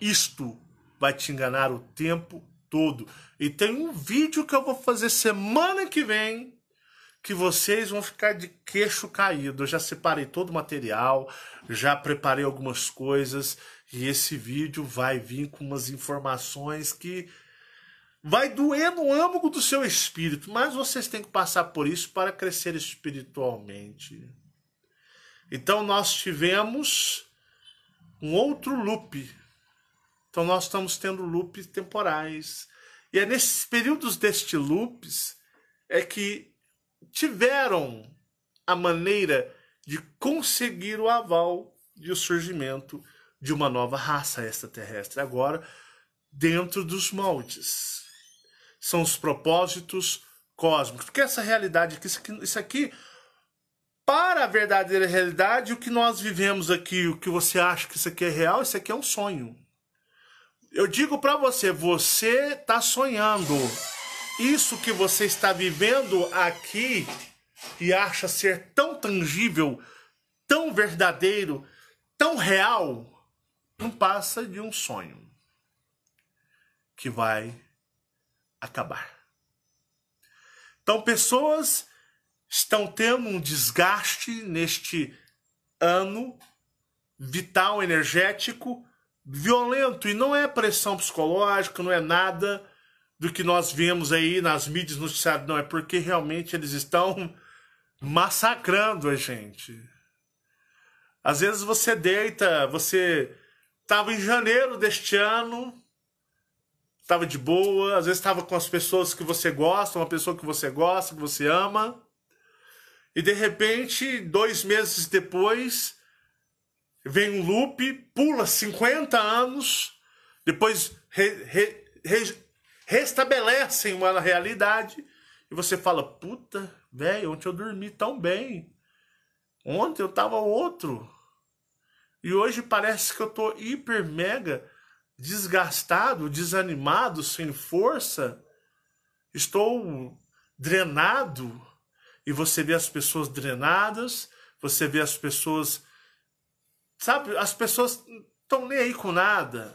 isto vai te enganar o tempo todo. E tem um vídeo que eu vou fazer semana que vem que vocês vão ficar de queixo caído. Eu já separei todo o material, já preparei algumas coisas e esse vídeo vai vir com umas informações que vai doer no âmago do seu espírito, mas vocês têm que passar por isso para crescer espiritualmente. Então nós tivemos um outro loop então nós estamos tendo loops temporais. E é nesses períodos deste loops é que tiveram a maneira de conseguir o aval de o surgimento de uma nova raça extraterrestre agora dentro dos moldes. São os propósitos cósmicos. Porque essa realidade aqui, isso aqui, isso aqui para a verdadeira realidade, o que nós vivemos aqui, o que você acha que isso aqui é real, isso aqui é um sonho. Eu digo para você, você está sonhando. Isso que você está vivendo aqui e acha ser tão tangível, tão verdadeiro, tão real, não passa de um sonho que vai acabar. Então, pessoas estão tendo um desgaste neste ano vital, energético, violento e não é pressão psicológica, não é nada do que nós vemos aí nas mídias noticiadas, não, é porque realmente eles estão massacrando a gente. Às vezes você deita, você estava em janeiro deste ano, estava de boa, às vezes estava com as pessoas que você gosta, uma pessoa que você gosta, que você ama, e de repente, dois meses depois, vem um loop, pula 50 anos, depois re, re, re, restabelecem uma realidade e você fala: puta, velho, ontem eu dormi tão bem. Ontem eu tava outro. E hoje parece que eu tô hiper mega desgastado, desanimado, sem força. Estou drenado. E você vê as pessoas drenadas, você vê as pessoas Sabe, as pessoas estão nem aí com nada.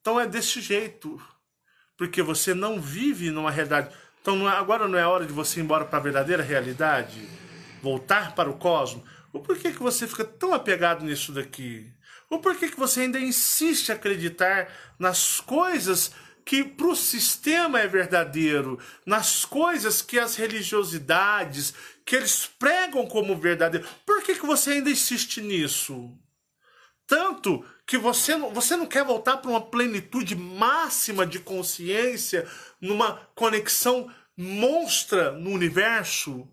Então é desse jeito. Porque você não vive numa realidade. Então não é, agora não é hora de você ir embora para a verdadeira realidade? Voltar para o cosmos? Ou por que, que você fica tão apegado nisso daqui? Ou por que, que você ainda insiste acreditar nas coisas que para o sistema é verdadeiro, nas coisas que as religiosidades, que eles pregam como verdadeiro? Por que, que você ainda insiste nisso? Tanto que você não, você não quer voltar para uma plenitude máxima de consciência, numa conexão monstra no universo?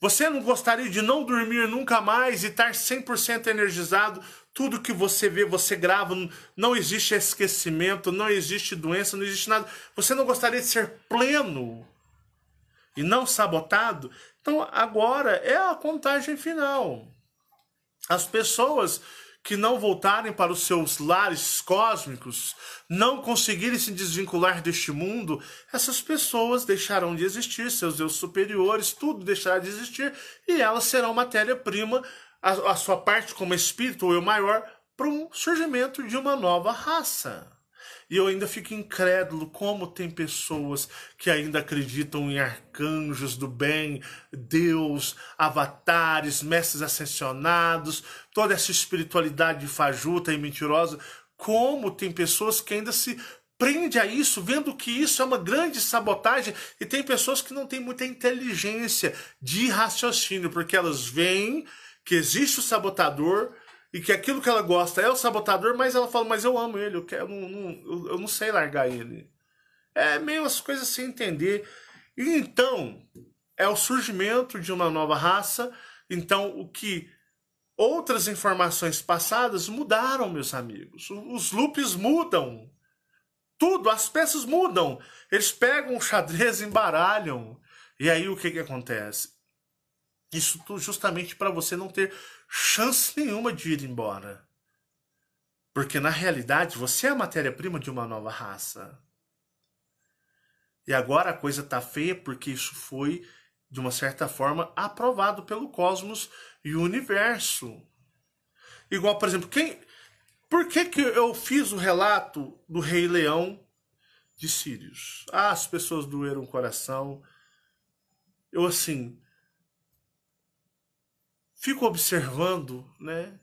Você não gostaria de não dormir nunca mais e estar 100% energizado? Tudo que você vê, você grava, não existe esquecimento, não existe doença, não existe nada. Você não gostaria de ser pleno e não sabotado? Então agora é a contagem final. As pessoas que não voltarem para os seus lares cósmicos, não conseguirem se desvincular deste mundo, essas pessoas deixarão de existir, seus deuses superiores, tudo deixará de existir e elas serão matéria-prima, a, a, sua parte como espírito ou eu maior, para um surgimento de uma nova raça. E eu ainda fico incrédulo como tem pessoas que ainda acreditam em arcanjos do bem, Deus, avatares, mestres ascensionados, toda essa espiritualidade fajuta e mentirosa. Como tem pessoas que ainda se prende a isso, vendo que isso é uma grande sabotagem, e tem pessoas que não têm muita inteligência de raciocínio, porque elas veem que existe o sabotador, e que aquilo que ela gosta é o sabotador, mas ela fala, mas eu amo ele, eu, quero, eu, não, eu, eu não sei largar ele. É meio as coisas sem entender. E então, é o surgimento de uma nova raça, então o que outras informações passadas mudaram, meus amigos. Os loops mudam. Tudo, as peças mudam. Eles pegam o xadrez, embaralham. E aí o que, que acontece? Isso justamente para você não ter chance nenhuma de ir embora. Porque na realidade você é a matéria-prima de uma nova raça. E agora a coisa tá feia porque isso foi, de uma certa forma, aprovado pelo cosmos e o universo. Igual, por exemplo, quem. Por que, que eu fiz o relato do Rei Leão de Sírios? Ah, as pessoas doeram o coração. Eu, assim, fico observando, né?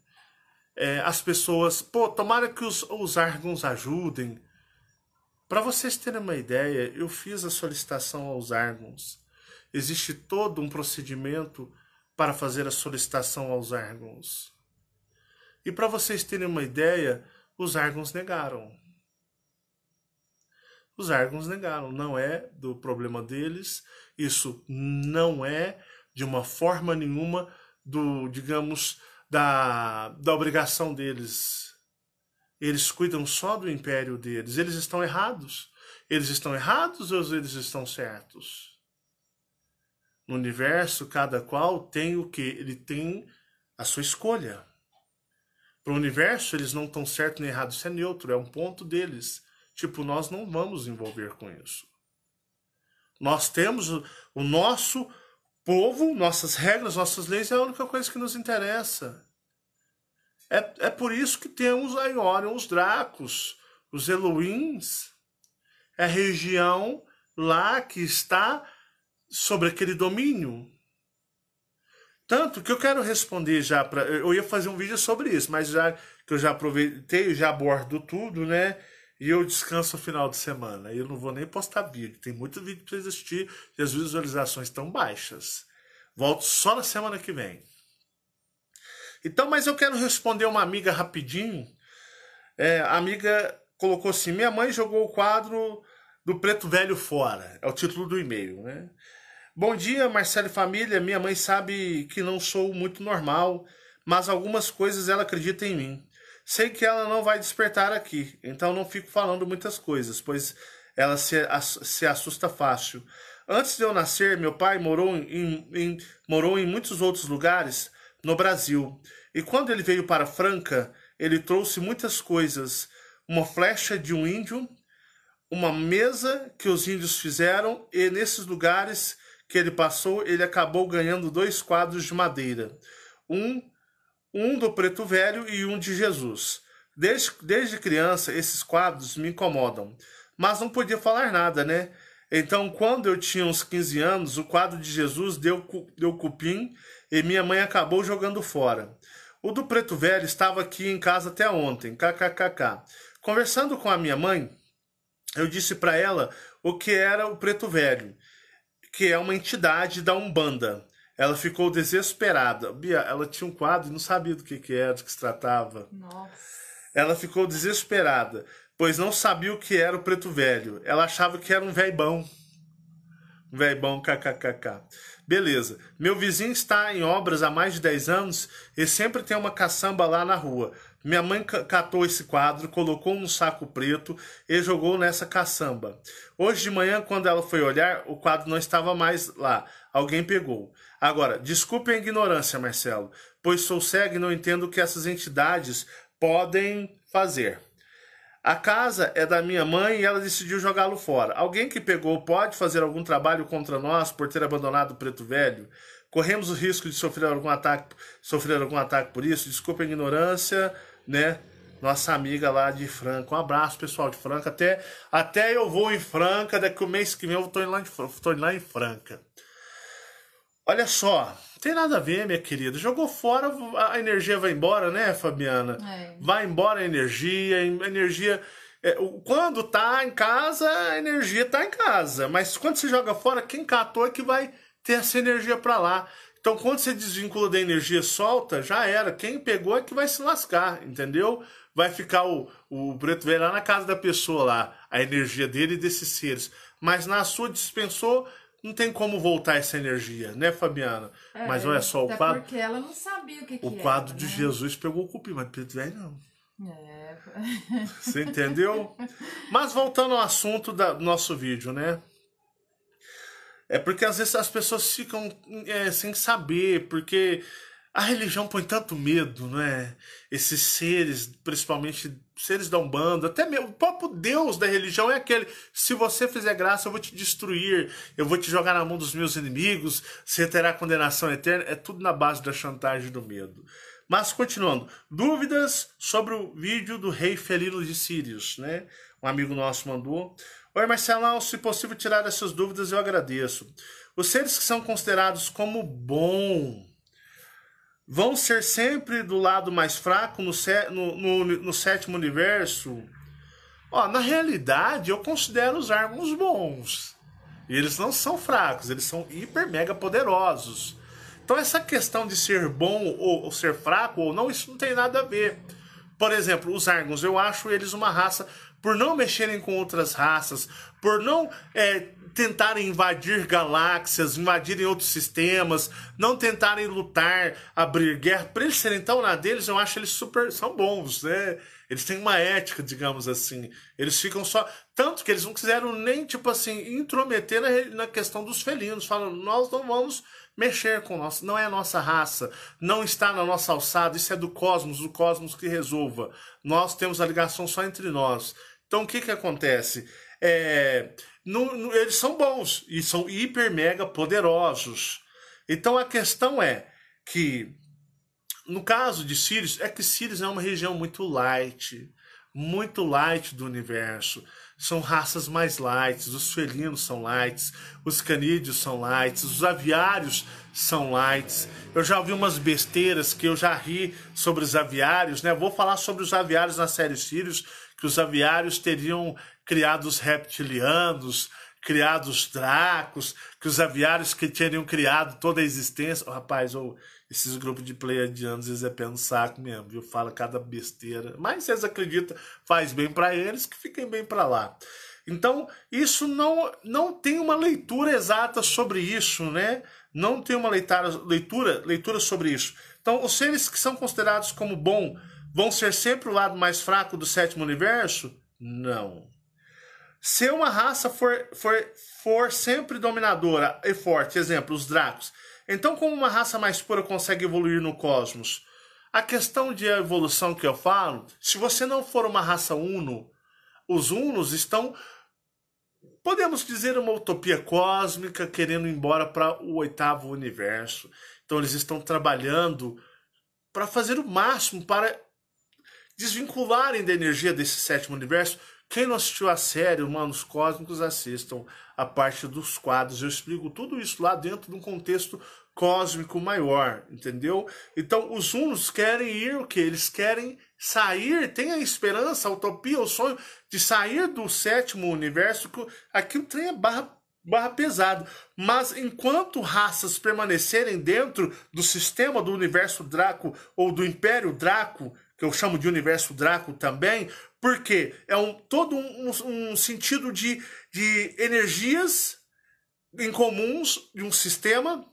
É, as pessoas, pô, tomara que os, os ajudem. Para vocês terem uma ideia, eu fiz a solicitação aos órgãos. Existe todo um procedimento para fazer a solicitação aos órgãos. E para vocês terem uma ideia, os órgãos negaram. Os órgãos negaram, não é do problema deles, isso não é de uma forma nenhuma do, digamos, da, da obrigação deles. Eles cuidam só do império deles. Eles estão errados. Eles estão errados ou eles estão certos? No universo, cada qual tem o que? Ele tem a sua escolha. Para o universo, eles não estão certo nem errado. Isso é neutro, é um ponto deles. Tipo, nós não vamos envolver com isso. Nós temos o nosso povo, nossas regras, nossas leis é a única coisa que nos interessa. É, é por isso que temos a Iórion, os Dracos, os Elohims. É a região lá que está sobre aquele domínio. Tanto que eu quero responder já para. Eu ia fazer um vídeo sobre isso, mas já que eu já aproveitei, já abordo tudo, né? e eu descanso no final de semana. E eu não vou nem postar vídeo. Tem muito vídeo para assistir e as visualizações estão baixas. Volto só na semana que vem. Então, mas eu quero responder uma amiga rapidinho. É, a amiga colocou assim: Minha mãe jogou o quadro do Preto Velho fora. É o título do e-mail, né? Bom dia, Marcelo e família. Minha mãe sabe que não sou muito normal, mas algumas coisas ela acredita em mim. Sei que ela não vai despertar aqui, então não fico falando muitas coisas, pois ela se, se assusta fácil. Antes de eu nascer, meu pai morou em, em, morou em muitos outros lugares no Brasil. E quando ele veio para Franca, ele trouxe muitas coisas: uma flecha de um índio, uma mesa que os índios fizeram, e nesses lugares que ele passou, ele acabou ganhando dois quadros de madeira. Um um do preto velho e um de Jesus. Desde, desde criança, esses quadros me incomodam, mas não podia falar nada, né? Então, quando eu tinha uns 15 anos, o quadro de Jesus deu, deu cupim e minha mãe acabou jogando fora. O do preto velho estava aqui em casa até ontem, kkkk. Conversando com a minha mãe, eu disse para ela o que era o preto velho, que é uma entidade da Umbanda. Ela ficou desesperada. Bia, ela tinha um quadro e não sabia do que, que era, do que se tratava. Nossa. Ela ficou desesperada, pois não sabia o que era o preto velho. Ela achava que era um velho bom. Um velho bom, kkkk. Beleza. Meu vizinho está em obras há mais de 10 anos e sempre tem uma caçamba lá na rua. Minha mãe catou esse quadro, colocou num saco preto e jogou nessa caçamba. Hoje de manhã, quando ela foi olhar, o quadro não estava mais lá. Alguém pegou. Agora, desculpe a ignorância, Marcelo, pois sou cego e não entendo o que essas entidades podem fazer. A casa é da minha mãe e ela decidiu jogá-lo fora. Alguém que pegou pode fazer algum trabalho contra nós por ter abandonado o preto velho? Corremos o risco de sofrer algum ataque, sofrer algum ataque por isso? Desculpa a ignorância, né? Nossa amiga lá de Franca. Um abraço, pessoal de Franca. Até, até eu vou em Franca. Daqui o mês que vem eu tô lá em, tô lá em Franca. Olha só, tem nada a ver, minha querida. Jogou fora, a energia vai embora, né, Fabiana? É. Vai embora a energia, a energia. É, quando tá em casa, a energia tá em casa. Mas quando você joga fora, quem catou é que vai ter essa energia para lá. Então, quando você desvincula da energia solta, já era. Quem pegou é que vai se lascar, entendeu? Vai ficar o, o preto velho lá na casa da pessoa lá, a energia dele e desses seres. Mas na sua dispensou, não tem como voltar essa energia, né, Fabiana? É, mas olha só, o quadro. Porque ela não sabia o que, que O quadro era, de né? Jesus pegou o cupim, mas Pedro velho não. É. Você entendeu? Mas voltando ao assunto da, do nosso vídeo, né? É porque às vezes as pessoas ficam é, sem saber, porque a religião põe tanto medo, né? Esses seres, principalmente seres da Umbanda, até mesmo o próprio Deus da religião é aquele: se você fizer graça, eu vou te destruir, eu vou te jogar na mão dos meus inimigos, você terá condenação eterna. É tudo na base da chantagem do medo. Mas continuando, dúvidas sobre o vídeo do rei felino de Sirius, né? Um amigo nosso mandou. Oi, Marcelão, se possível tirar essas dúvidas, eu agradeço. Os seres que são considerados como bom vão ser sempre do lado mais fraco no, no, no, no sétimo universo? Ó, na realidade, eu considero os Argons bons. E eles não são fracos, eles são hiper mega poderosos. Então essa questão de ser bom ou, ou ser fraco ou não, isso não tem nada a ver. Por exemplo, os Argons, eu acho eles uma raça por não mexerem com outras raças, por não é, tentarem invadir galáxias, invadirem outros sistemas, não tentarem lutar, abrir guerra. Para eles serem tão na deles, eu acho eles super. são bons, né? Eles têm uma ética, digamos assim. Eles ficam só. Tanto que eles não quiseram nem, tipo assim, intrometer na, na questão dos felinos. Falam, nós não vamos mexer com nós, não é a nossa raça, não está na nossa alçada, isso é do cosmos, o cosmos que resolva. Nós temos a ligação só entre nós. Então o que, que acontece? É, eles são bons e são hiper mega poderosos. Então a questão é que no caso de Sirius é que Sirius é uma região muito light, muito light do universo. São raças mais light, os felinos são light, os canídeos são light, os aviários são light. Eu já vi umas besteiras que eu já ri sobre os aviários, né? Vou falar sobre os aviários na série Sirius, que os aviários teriam criados reptilianos, criados dracos, que os aviários que tinham criado toda a existência. Oh, rapaz, oh, esses grupos de pleiadianos, eles é pé saco mesmo, viu? Fala cada besteira. Mas eles acreditam, faz bem para eles, que fiquem bem para lá. Então, isso não, não tem uma leitura exata sobre isso, né? Não tem uma leitura, leitura sobre isso. Então, os seres que são considerados como bom vão ser sempre o lado mais fraco do sétimo universo? Não. Se uma raça for, for, for sempre dominadora e forte, exemplo, os Dracos, então como uma raça mais pura consegue evoluir no cosmos? A questão de evolução que eu falo, se você não for uma raça uno, os unos estão, podemos dizer, uma utopia cósmica querendo ir embora para o oitavo universo. Então eles estão trabalhando para fazer o máximo para desvincularem da energia desse sétimo universo quem não assistiu a série Humanos Cósmicos, assistam a parte dos quadros. Eu explico tudo isso lá dentro de um contexto cósmico maior, entendeu? Então, os hunos querem ir o que? Eles querem sair, tem a esperança, a utopia, o sonho de sair do sétimo universo. Aqui o trem é barra, barra pesado. Mas enquanto raças permanecerem dentro do sistema do universo Draco ou do Império Draco, que eu chamo de universo Draco também, porque é um, todo um, um sentido de, de energias em comuns de um sistema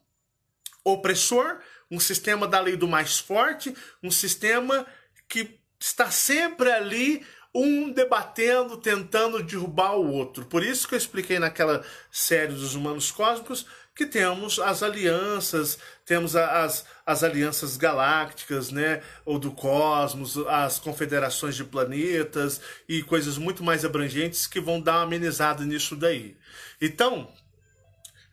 opressor, um sistema da lei do mais forte, um sistema que está sempre ali um debatendo, tentando derrubar o outro. Por isso que eu expliquei naquela série dos humanos cósmicos que temos as alianças, temos as, as alianças galácticas, né, ou do cosmos, as confederações de planetas e coisas muito mais abrangentes que vão dar uma amenizada nisso daí. Então,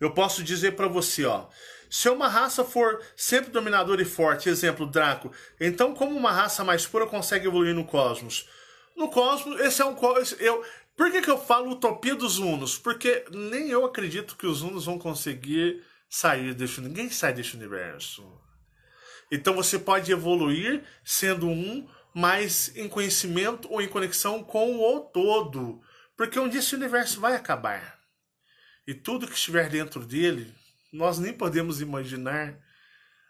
eu posso dizer para você, ó, se uma raça for sempre dominadora e forte, exemplo Draco, então como uma raça mais pura consegue evoluir no cosmos? No cosmos, esse é um eu por que, que eu falo utopia dos Unos? Porque nem eu acredito que os Unos vão conseguir sair desse Ninguém sai desse universo. Então você pode evoluir sendo um, mas em conhecimento ou em conexão com o todo. Porque um dia esse universo vai acabar. E tudo que estiver dentro dele, nós nem podemos imaginar,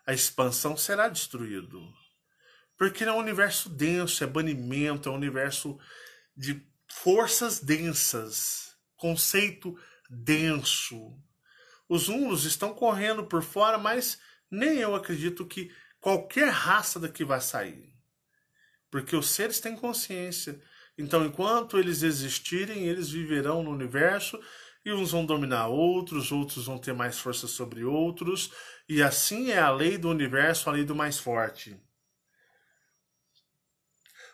a expansão será destruído. Porque é um universo denso, é banimento, é um universo de forças densas, conceito denso. Os hunos estão correndo por fora, mas nem eu acredito que qualquer raça daqui vai sair. Porque os seres têm consciência. Então, enquanto eles existirem, eles viverão no universo e uns vão dominar outros, outros vão ter mais força sobre outros, e assim é a lei do universo, a lei do mais forte.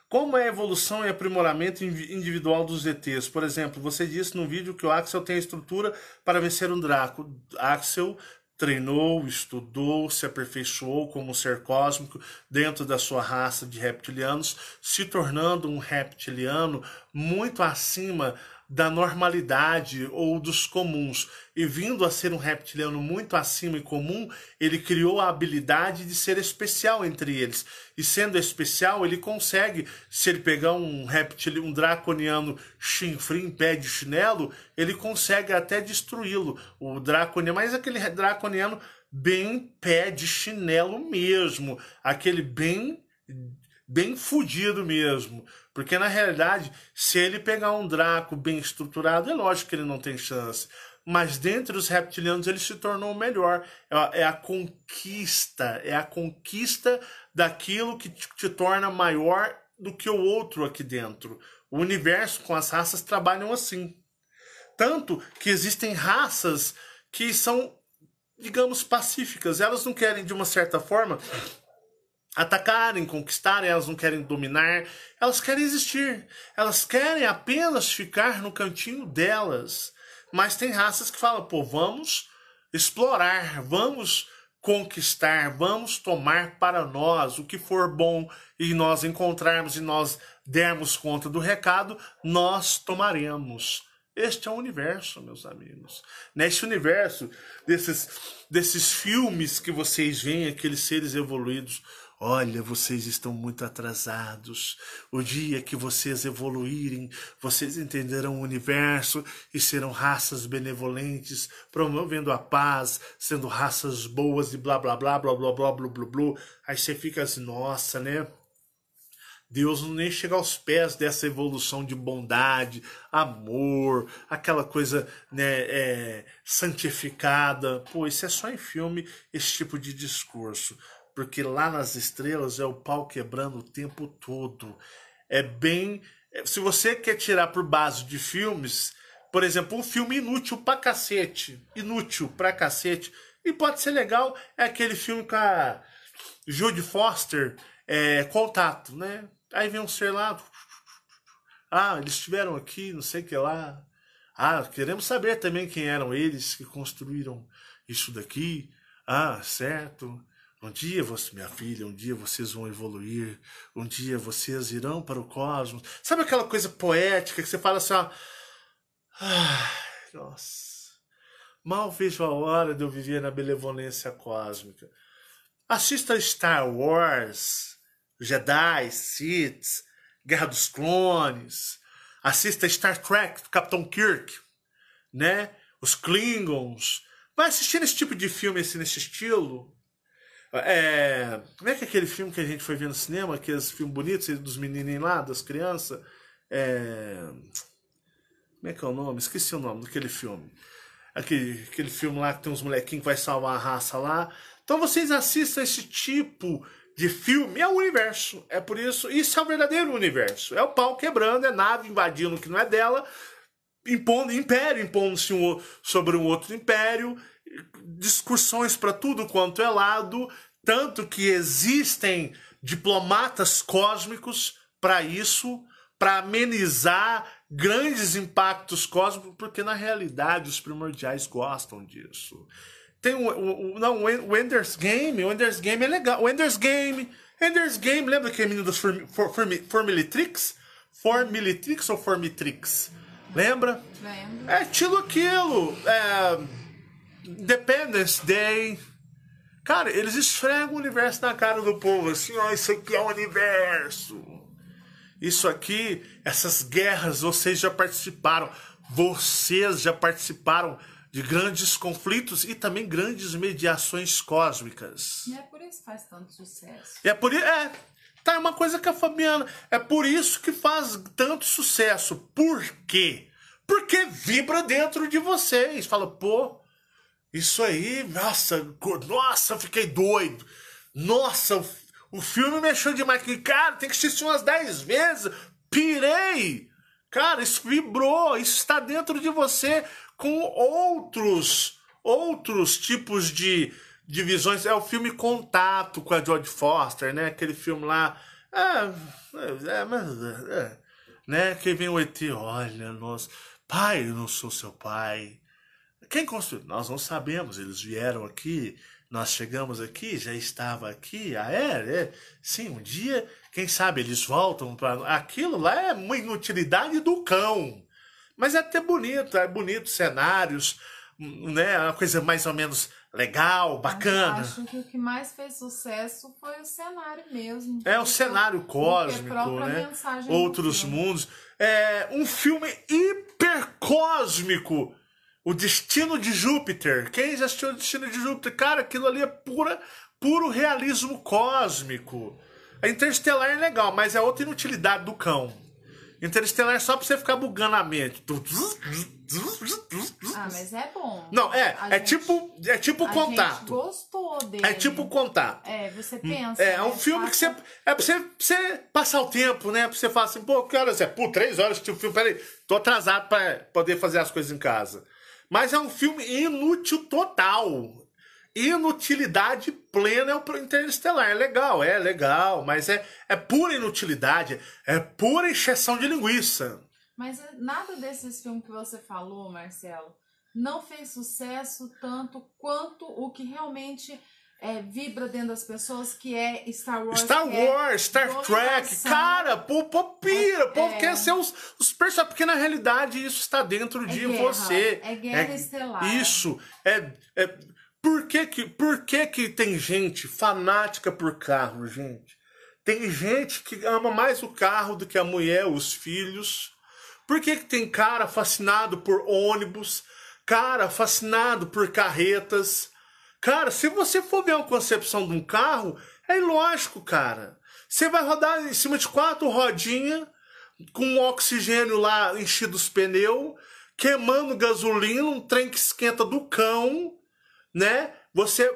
Como é a evolução e aprimoramento individual dos ETs? Por exemplo, você disse no vídeo que o Axel tem a estrutura para vencer um Draco. Axel treinou, estudou, se aperfeiçoou como ser cósmico dentro da sua raça de reptilianos, se tornando um reptiliano muito acima da normalidade ou dos comuns. E vindo a ser um reptiliano muito acima e comum, ele criou a habilidade de ser especial entre eles. E sendo especial, ele consegue, se ele pegar um reptiliano, um draconiano chinfrim, pé de chinelo, ele consegue até destruí-lo. O draconiano, mas aquele draconiano bem pé de chinelo mesmo, aquele bem bem fudido mesmo. Porque na realidade, se ele pegar um Draco bem estruturado, é lógico que ele não tem chance. Mas dentre os reptilianos ele se tornou o melhor. É a é conquista, é a conquista daquilo que te torna maior do que o outro aqui dentro. O universo com as raças trabalham assim. Tanto que existem raças que são, digamos, pacíficas. Elas não querem, de uma certa forma, atacarem, conquistarem, elas não querem dominar, elas querem existir. Elas querem apenas ficar no cantinho delas. Mas tem raças que falam, pô, vamos explorar, vamos conquistar, vamos tomar para nós o que for bom e nós encontrarmos e nós dermos conta do recado, nós tomaremos. Este é o universo, meus amigos. Neste universo desses, desses filmes que vocês veem, aqueles seres evoluídos, Olha, vocês estão muito atrasados. O dia que vocês evoluírem, vocês entenderão o universo e serão raças benevolentes, promovendo a paz, sendo raças boas e blá blá blá blá blá blá blá blá. blá. Aí você fica assim, nossa, né? Deus não nem chega aos pés dessa evolução de bondade, amor, aquela coisa né, é, santificada. Pô, isso é só em filme esse tipo de discurso porque lá nas estrelas é o pau quebrando o tempo todo. É bem. É, se você quer tirar por base de filmes, por exemplo, um filme inútil pra cacete, inútil pra cacete, e pode ser legal, é aquele filme com a Jude Foster, é, Contato, né? Aí vem um ser lá. Ah, eles estiveram aqui, não sei o que lá. Ah, queremos saber também quem eram eles que construíram isso daqui. Ah, certo. Um dia você, minha filha, um dia vocês vão evoluir, um dia vocês irão para o cosmos. Sabe aquela coisa poética que você fala assim, ó, ah, nossa, mal vejo a hora de eu viver na benevolência cósmica. Assista Star Wars, Jedi, Sith, Guerra dos Clones. Assista Star Trek, Capitão Kirk, né? Os Klingons. Vai assistindo esse tipo de filme, assim, nesse estilo, é, como é que é aquele filme que a gente foi ver no cinema, aqueles filmes bonitos dos menininhos lá, das crianças? É, como é que é o nome? Esqueci o nome daquele filme. Aquele, aquele filme lá que tem uns molequinhos que vai salvar a raça lá. Então vocês assistam esse tipo de filme é o universo. É por isso, isso é o verdadeiro universo. É o pau quebrando, é nave invadindo o que não é dela, impondo império, impondo-se um, sobre um outro império, discussões para tudo quanto é lado, tanto que existem diplomatas cósmicos para isso, para amenizar grandes impactos cósmicos, porque na realidade os primordiais gostam disso. Tem o, o, o não, o Ender's Game, o Ender's Game é legal. O Ender's Game, Ender's Game, lembra aquele menino das form, form, Formilitrix? Formilitrix ou Formitrix? Lembra? Lembro. É estilo aquilo. É Independence Day. Cara, eles esfregam o universo na cara do povo, assim, ó, isso aqui é o universo. Isso aqui, essas guerras, vocês já participaram. Vocês já participaram de grandes conflitos e também grandes mediações cósmicas. E é por isso que faz tanto sucesso. é por é, tá é uma coisa que a Fabiana, é por isso que faz tanto sucesso. Por quê? Porque vibra dentro de vocês. Fala, pô, isso aí, nossa, nossa, fiquei doido. Nossa, o, o filme mexeu demais. Cara, tem que assistir umas 10 vezes. Pirei! Cara, isso vibrou, isso está dentro de você com outros, outros tipos de, de visões. É o filme Contato com a George Foster, né? Aquele filme lá. é, é, é mas. É, é, né? Que vem o ET, olha, nós. Pai, eu não sou seu pai. Quem construiu? Nós não sabemos. Eles vieram aqui, nós chegamos aqui, já estava aqui. Ah, é? é. Sim, um dia, quem sabe eles voltam para. Aquilo lá é uma inutilidade do cão. Mas é até bonito, é bonito cenários, né? Uma coisa mais ou menos legal, bacana. Eu acho que o que mais fez sucesso foi o cenário mesmo. É o cenário é cósmico, né? Outros mundos. É um filme hipercósmico o Destino de Júpiter. Quem já assistiu o Destino de Júpiter? Cara, aquilo ali é pura, puro realismo cósmico. A Interestelar é legal, mas é outra inutilidade do cão. Interestelar é só pra você ficar bugando a mente. Ah, mas é bom. Não, é. A é gente, tipo, é tipo a contato. Gente gostou dele. É tipo contato. É, você hum, pensa. É, é um né? filme passa... que você. É pra você, você passar o tempo, né? Pra você falar assim, pô, que horas é? Pô, três horas que o filme. Peraí, tô atrasado pra poder fazer as coisas em casa. Mas é um filme inútil total. Inutilidade plena é o Interestelar. É legal, é legal, mas é, é pura inutilidade, é pura exceção de linguiça. Mas é nada desses filmes que você falou, Marcelo, não fez sucesso tanto quanto o que realmente é, vibra dentro das pessoas, que é Star Wars. Star é Wars, é Star Trek. Cara, pô, pô pira. É, pô, é, quer ser os, os personagens. Porque na realidade isso está dentro é de guerra, você. É guerra é estelar. Isso. É. por que que, por que que tem gente fanática por carro, gente? Tem gente que ama mais o carro do que a mulher, os filhos. Por que, que tem cara fascinado por ônibus? Cara fascinado por carretas? Cara, se você for ver a concepção de um carro, é ilógico, cara. Você vai rodar em cima de quatro rodinhas, com oxigênio lá enchido os pneus, queimando gasolina, um trem que esquenta do cão, né? Você,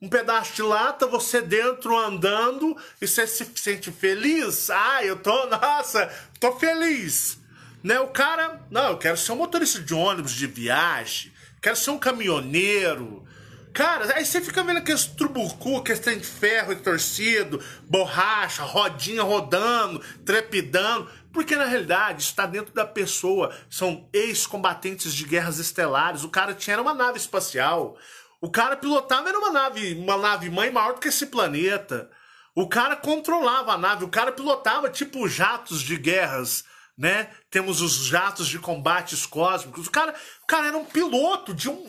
um pedaço de lata, você dentro andando, e você se sente feliz? Ah, eu tô, *laughs* nossa, tô feliz. Né? O cara, não, eu quero ser um motorista de ônibus de viagem, quero ser um caminhoneiro, Cara, aí você fica vendo aqueles trubucu, que tem de ferro e torcido, borracha, rodinha rodando, trepidando. Porque na realidade está dentro da pessoa. São ex-combatentes de guerras estelares. O cara tinha uma nave espacial. O cara pilotava era uma nave, uma nave mãe maior do que esse planeta. O cara controlava a nave, o cara pilotava tipo jatos de guerras, né? Temos os jatos de combates cósmicos. O cara, o cara era um piloto de um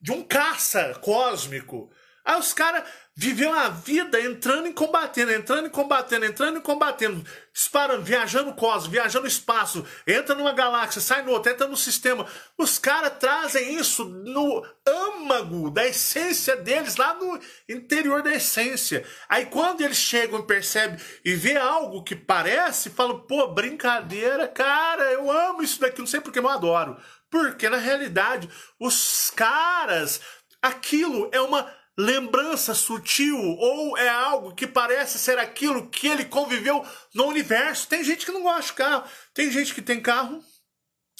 de um caça cósmico. Aí os caras viveu a vida entrando e combatendo, entrando e combatendo, entrando e combatendo, disparando, viajando o cosmos, viajando o espaço, entra numa galáxia, sai no outra, entra no sistema. Os caras trazem isso no âmago da essência deles, lá no interior da essência. Aí quando eles chegam e percebem e vê algo que parece, falam, pô, brincadeira, cara, eu amo isso daqui, não sei porque, mas eu adoro. Porque na realidade, os caras, aquilo é uma lembrança sutil ou é algo que parece ser aquilo que ele conviveu no universo. Tem gente que não gosta de carro, tem gente que tem carro,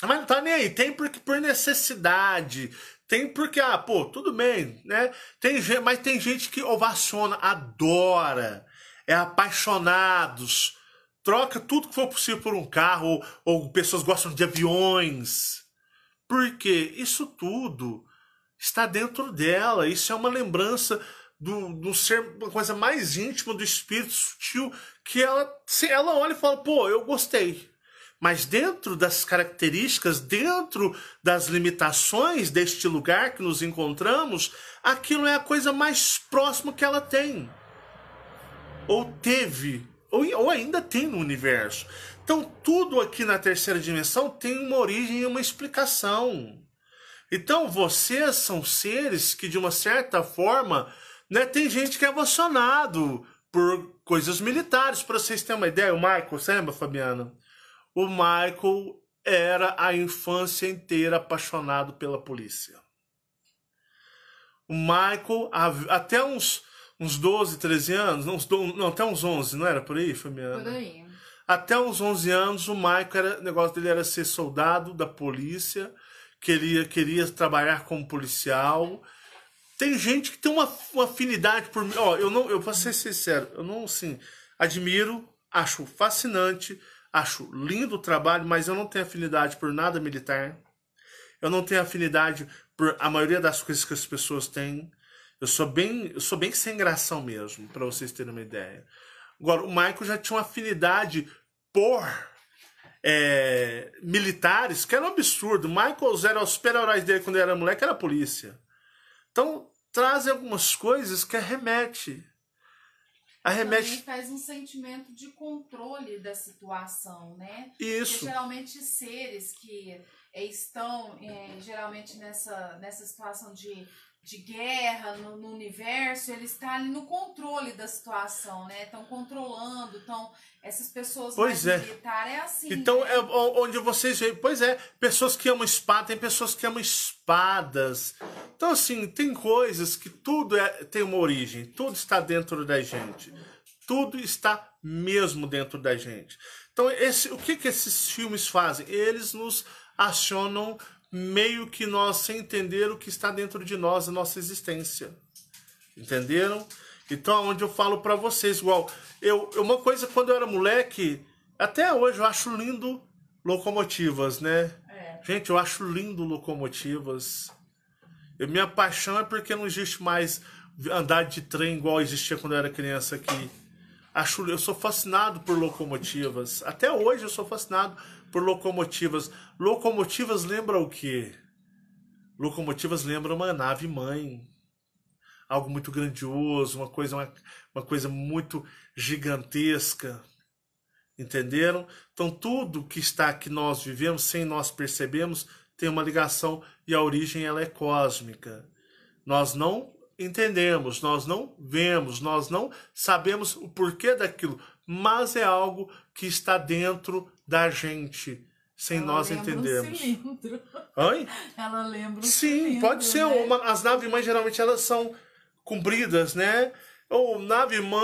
mas não tá nem aí. Tem porque por necessidade, tem porque ah, pô, tudo bem, né? Tem mas tem gente que ovaciona, adora, é apaixonados, troca tudo que for possível por um carro ou, ou pessoas gostam de aviões. Porque isso tudo está dentro dela, isso é uma lembrança do, do ser, uma coisa mais íntima do espírito sutil, que ela, se ela olha e fala, pô, eu gostei. Mas dentro das características, dentro das limitações deste lugar que nos encontramos, aquilo é a coisa mais próxima que ela tem. Ou teve, ou, ou ainda tem no universo. Então, tudo aqui na terceira dimensão tem uma origem e uma explicação. Então, vocês são seres que, de uma certa forma, né, tem gente que é emocionado por coisas militares. Para vocês terem uma ideia, o Michael, você lembra, Fabiana? O Michael era a infância inteira apaixonado pela polícia. O Michael, até uns, uns 12, 13 anos, não, não até uns 11, não era por aí, Fabiana? Por aí. Até os 11 anos, o Michael era, o negócio dele era ser soldado da polícia, queria, queria trabalhar como policial. Tem gente que tem uma, uma afinidade por mim. Ó, eu não, eu vou ser sincero, eu não, assim, admiro, acho fascinante, acho lindo o trabalho, mas eu não tenho afinidade por nada militar. Eu não tenho afinidade por a maioria das coisas que as pessoas têm. Eu sou bem, eu sou bem sem gração mesmo, para vocês terem uma ideia. Agora, o Michael já tinha uma afinidade por é, militares, que era um absurdo. Michael era os super-heróis dele quando ele era moleque, era a polícia. Então, trazem algumas coisas que arremete. Arremete. Também faz um sentimento de controle da situação, né? Isso. Porque geralmente seres que é, estão é, geralmente nessa, nessa situação de de guerra no, no, universo, ele está ali no controle da situação, né? Estão controlando, estão. Essas pessoas pois é. militar é assim. Então, né? é onde vocês veem. Pois é, pessoas que amam espada, tem pessoas que amam espadas. Então, assim, tem coisas que tudo é, tem uma origem, tudo está dentro da gente. Tudo está mesmo dentro da gente. Então, esse, o que, que esses filmes fazem? Eles nos acionam meio que nós sem entender o que está dentro de nós, a nossa existência. Entenderam? Então, onde eu falo para vocês, igual, eu, uma coisa quando eu era moleque, até hoje eu acho lindo locomotivas, né? É. Gente, eu acho lindo locomotivas. minha paixão é porque não existe mais andar de trem igual existia quando eu era criança aqui Acho, eu sou fascinado por locomotivas. Até hoje eu sou fascinado por locomotivas. Locomotivas lembra o quê? Locomotivas lembra uma nave mãe. Algo muito grandioso, uma coisa, uma, uma coisa muito gigantesca. Entenderam? Então tudo que está que nós vivemos, sem nós percebemos, tem uma ligação e a origem ela é cósmica. Nós não entendemos, nós não vemos, nós não sabemos o porquê daquilo, mas é algo que está dentro da gente, sem Ela nós entendermos. Um Oi? Ela lembra um Sim, cilindro, pode ser. Né? Uma, as naves mães geralmente elas são compridas, né? Ou nave irmã,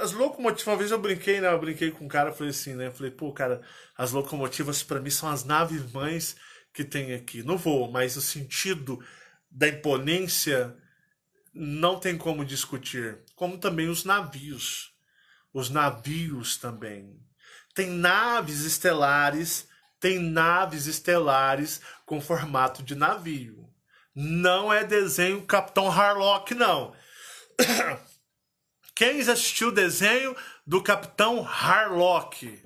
as locomotivas, uma vez eu brinquei, né? Eu brinquei com um cara, falei assim, né? Eu falei, pô, cara, as locomotivas para mim são as naves mães que tem aqui. Não vou, mas o sentido da imponência não tem como discutir, como também os navios. Os navios também. Tem naves estelares, tem naves estelares com formato de navio. Não é desenho Capitão Harlock, não. *coughs* Quem assistiu o desenho do Capitão Harlock?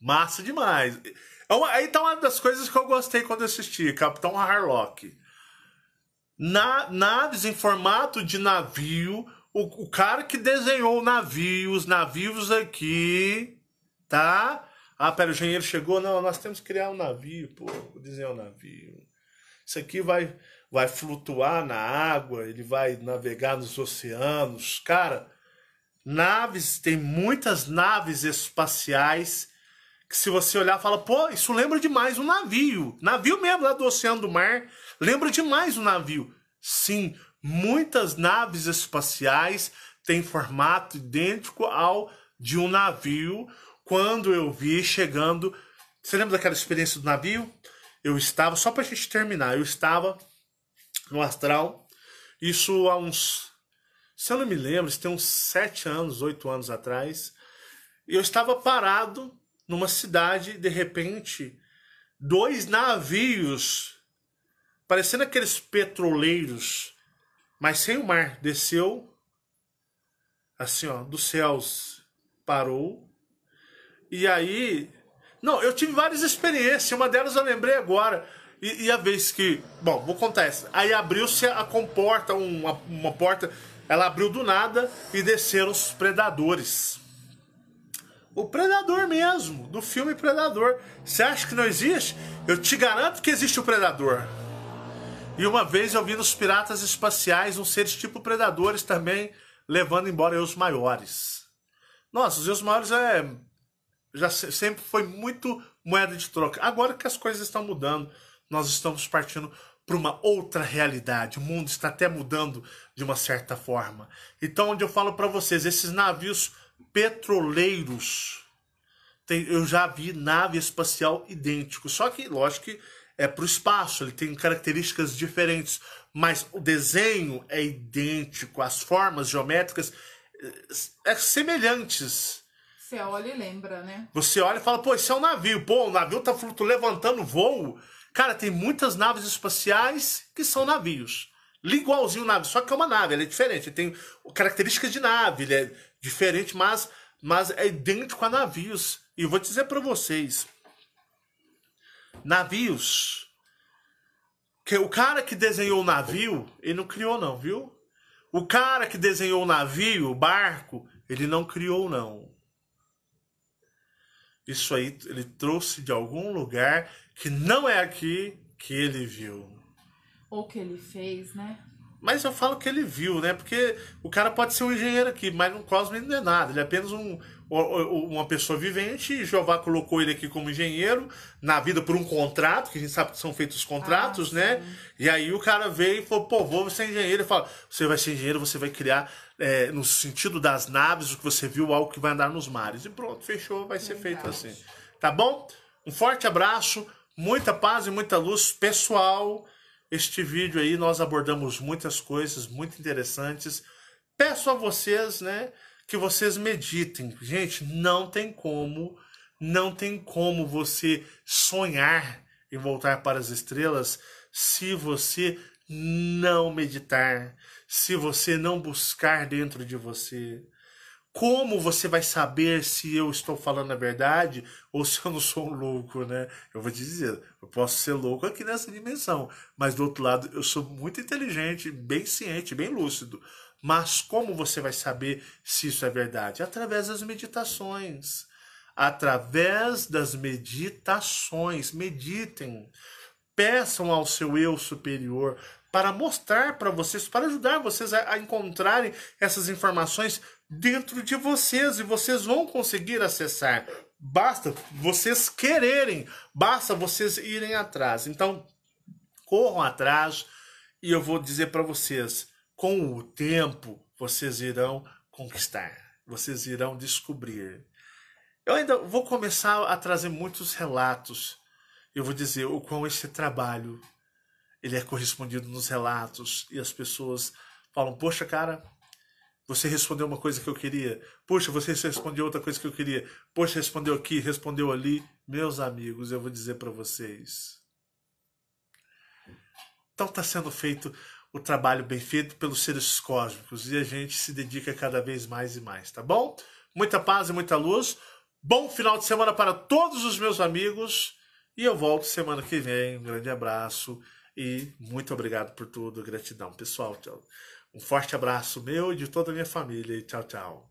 Massa demais. Então, aí tá uma das coisas que eu gostei quando assisti, Capitão Harlock na, naves em formato de navio. O, o cara que desenhou o navio, os navios aqui, tá? Ah, pera, o engenheiro chegou. Não, nós temos que criar um navio, pô, desenhar um navio. Isso aqui vai, vai flutuar na água, ele vai navegar nos oceanos. Cara, naves, tem muitas naves espaciais que se você olhar fala, pô, isso lembra demais um navio. Navio mesmo lá do oceano do mar. Lembro demais o navio. Sim, muitas naves espaciais têm formato idêntico ao de um navio. Quando eu vi chegando, você lembra daquela experiência do navio? Eu estava, só para a gente terminar, eu estava no astral, isso há uns, se eu não me lembro, tem uns sete anos, oito anos atrás. Eu estava parado numa cidade, de repente, dois navios parecendo aqueles petroleiros, mas sem o mar. Desceu, assim, ó, dos céus, parou. E aí. Não, eu tive várias experiências, uma delas eu lembrei agora. E, e a vez que. Bom, vou contar essa. Aí abriu-se a comporta, uma, uma porta. Ela abriu do nada e desceram os predadores. O Predador mesmo, do filme Predador. Você acha que não existe? Eu te garanto que existe o Predador. E uma vez eu vi nos piratas espaciais uns seres tipo predadores também, levando embora os maiores. Nossa, os eus maiores é. Já sempre foi muito moeda de troca. Agora que as coisas estão mudando, nós estamos partindo para uma outra realidade. O mundo está até mudando de uma certa forma. Então, onde eu falo para vocês, esses navios petroleiros, tem, eu já vi nave espacial idêntico. Só que, lógico que é, para o espaço, ele tem características diferentes, mas o desenho é idêntico, as formas geométricas eh, é, semelhantes. Você olha e lembra, né? Você olha e fala, pô, isso é um navio. Pô, o navio tá flutuando, levantando voo. Cara, tem muitas naves espaciais que são navios. Igualzinho nave, só que é uma nave, ela é diferente. Ele tem características de nave, ele é diferente, mas, mas é idêntico a navios. E eu vou dizer para vocês, navios. Que o cara que desenhou o navio, ele não criou não, viu? O cara que desenhou o navio, o barco, ele não criou não. Isso aí ele trouxe de algum lugar que não é aqui que ele viu. Ou que ele fez, né? Mas eu falo que ele viu, né? Porque o cara pode ser um engenheiro aqui, mas no Cosme não é nada. Ele é apenas um, uma pessoa vivente e Jeová colocou ele aqui como engenheiro na vida por um contrato, que a gente sabe que são feitos os contratos, ah, né? E aí o cara veio e falou, pô, vou ser engenheiro. Ele fala, você vai ser engenheiro, você vai criar é, no sentido das naves, o que você viu, algo que vai andar nos mares. E pronto, fechou, vai ser Verdade. feito assim. Tá bom? Um forte abraço, muita paz e muita luz, pessoal. Este vídeo aí nós abordamos muitas coisas muito interessantes. Peço a vocês, né, que vocês meditem. Gente, não tem como, não tem como você sonhar e voltar para as estrelas se você não meditar, se você não buscar dentro de você como você vai saber se eu estou falando a verdade ou se eu não sou um louco, né? Eu vou te dizer, eu posso ser louco aqui nessa dimensão, mas do outro lado eu sou muito inteligente, bem ciente, bem lúcido. Mas como você vai saber se isso é verdade? Através das meditações. Através das meditações. Meditem. Peçam ao seu eu superior para mostrar para vocês, para ajudar vocês a, a encontrarem essas informações dentro de vocês e vocês vão conseguir acessar. Basta vocês quererem, basta vocês irem atrás. Então, corram atrás e eu vou dizer para vocês, com o tempo vocês irão conquistar, vocês irão descobrir. Eu ainda vou começar a trazer muitos relatos. Eu vou dizer o quão esse trabalho ele é correspondido nos relatos e as pessoas falam: "Poxa, cara, você respondeu uma coisa que eu queria. Poxa, você respondeu outra coisa que eu queria. Poxa, respondeu aqui, respondeu ali. Meus amigos, eu vou dizer para vocês. Então está sendo feito o trabalho bem feito pelos seres cósmicos e a gente se dedica cada vez mais e mais, tá bom? Muita paz e muita luz. Bom final de semana para todos os meus amigos e eu volto semana que vem. Um grande abraço e muito obrigado por tudo. Gratidão, pessoal. Tchau. Um forte abraço meu e de toda a minha família. Tchau, tchau.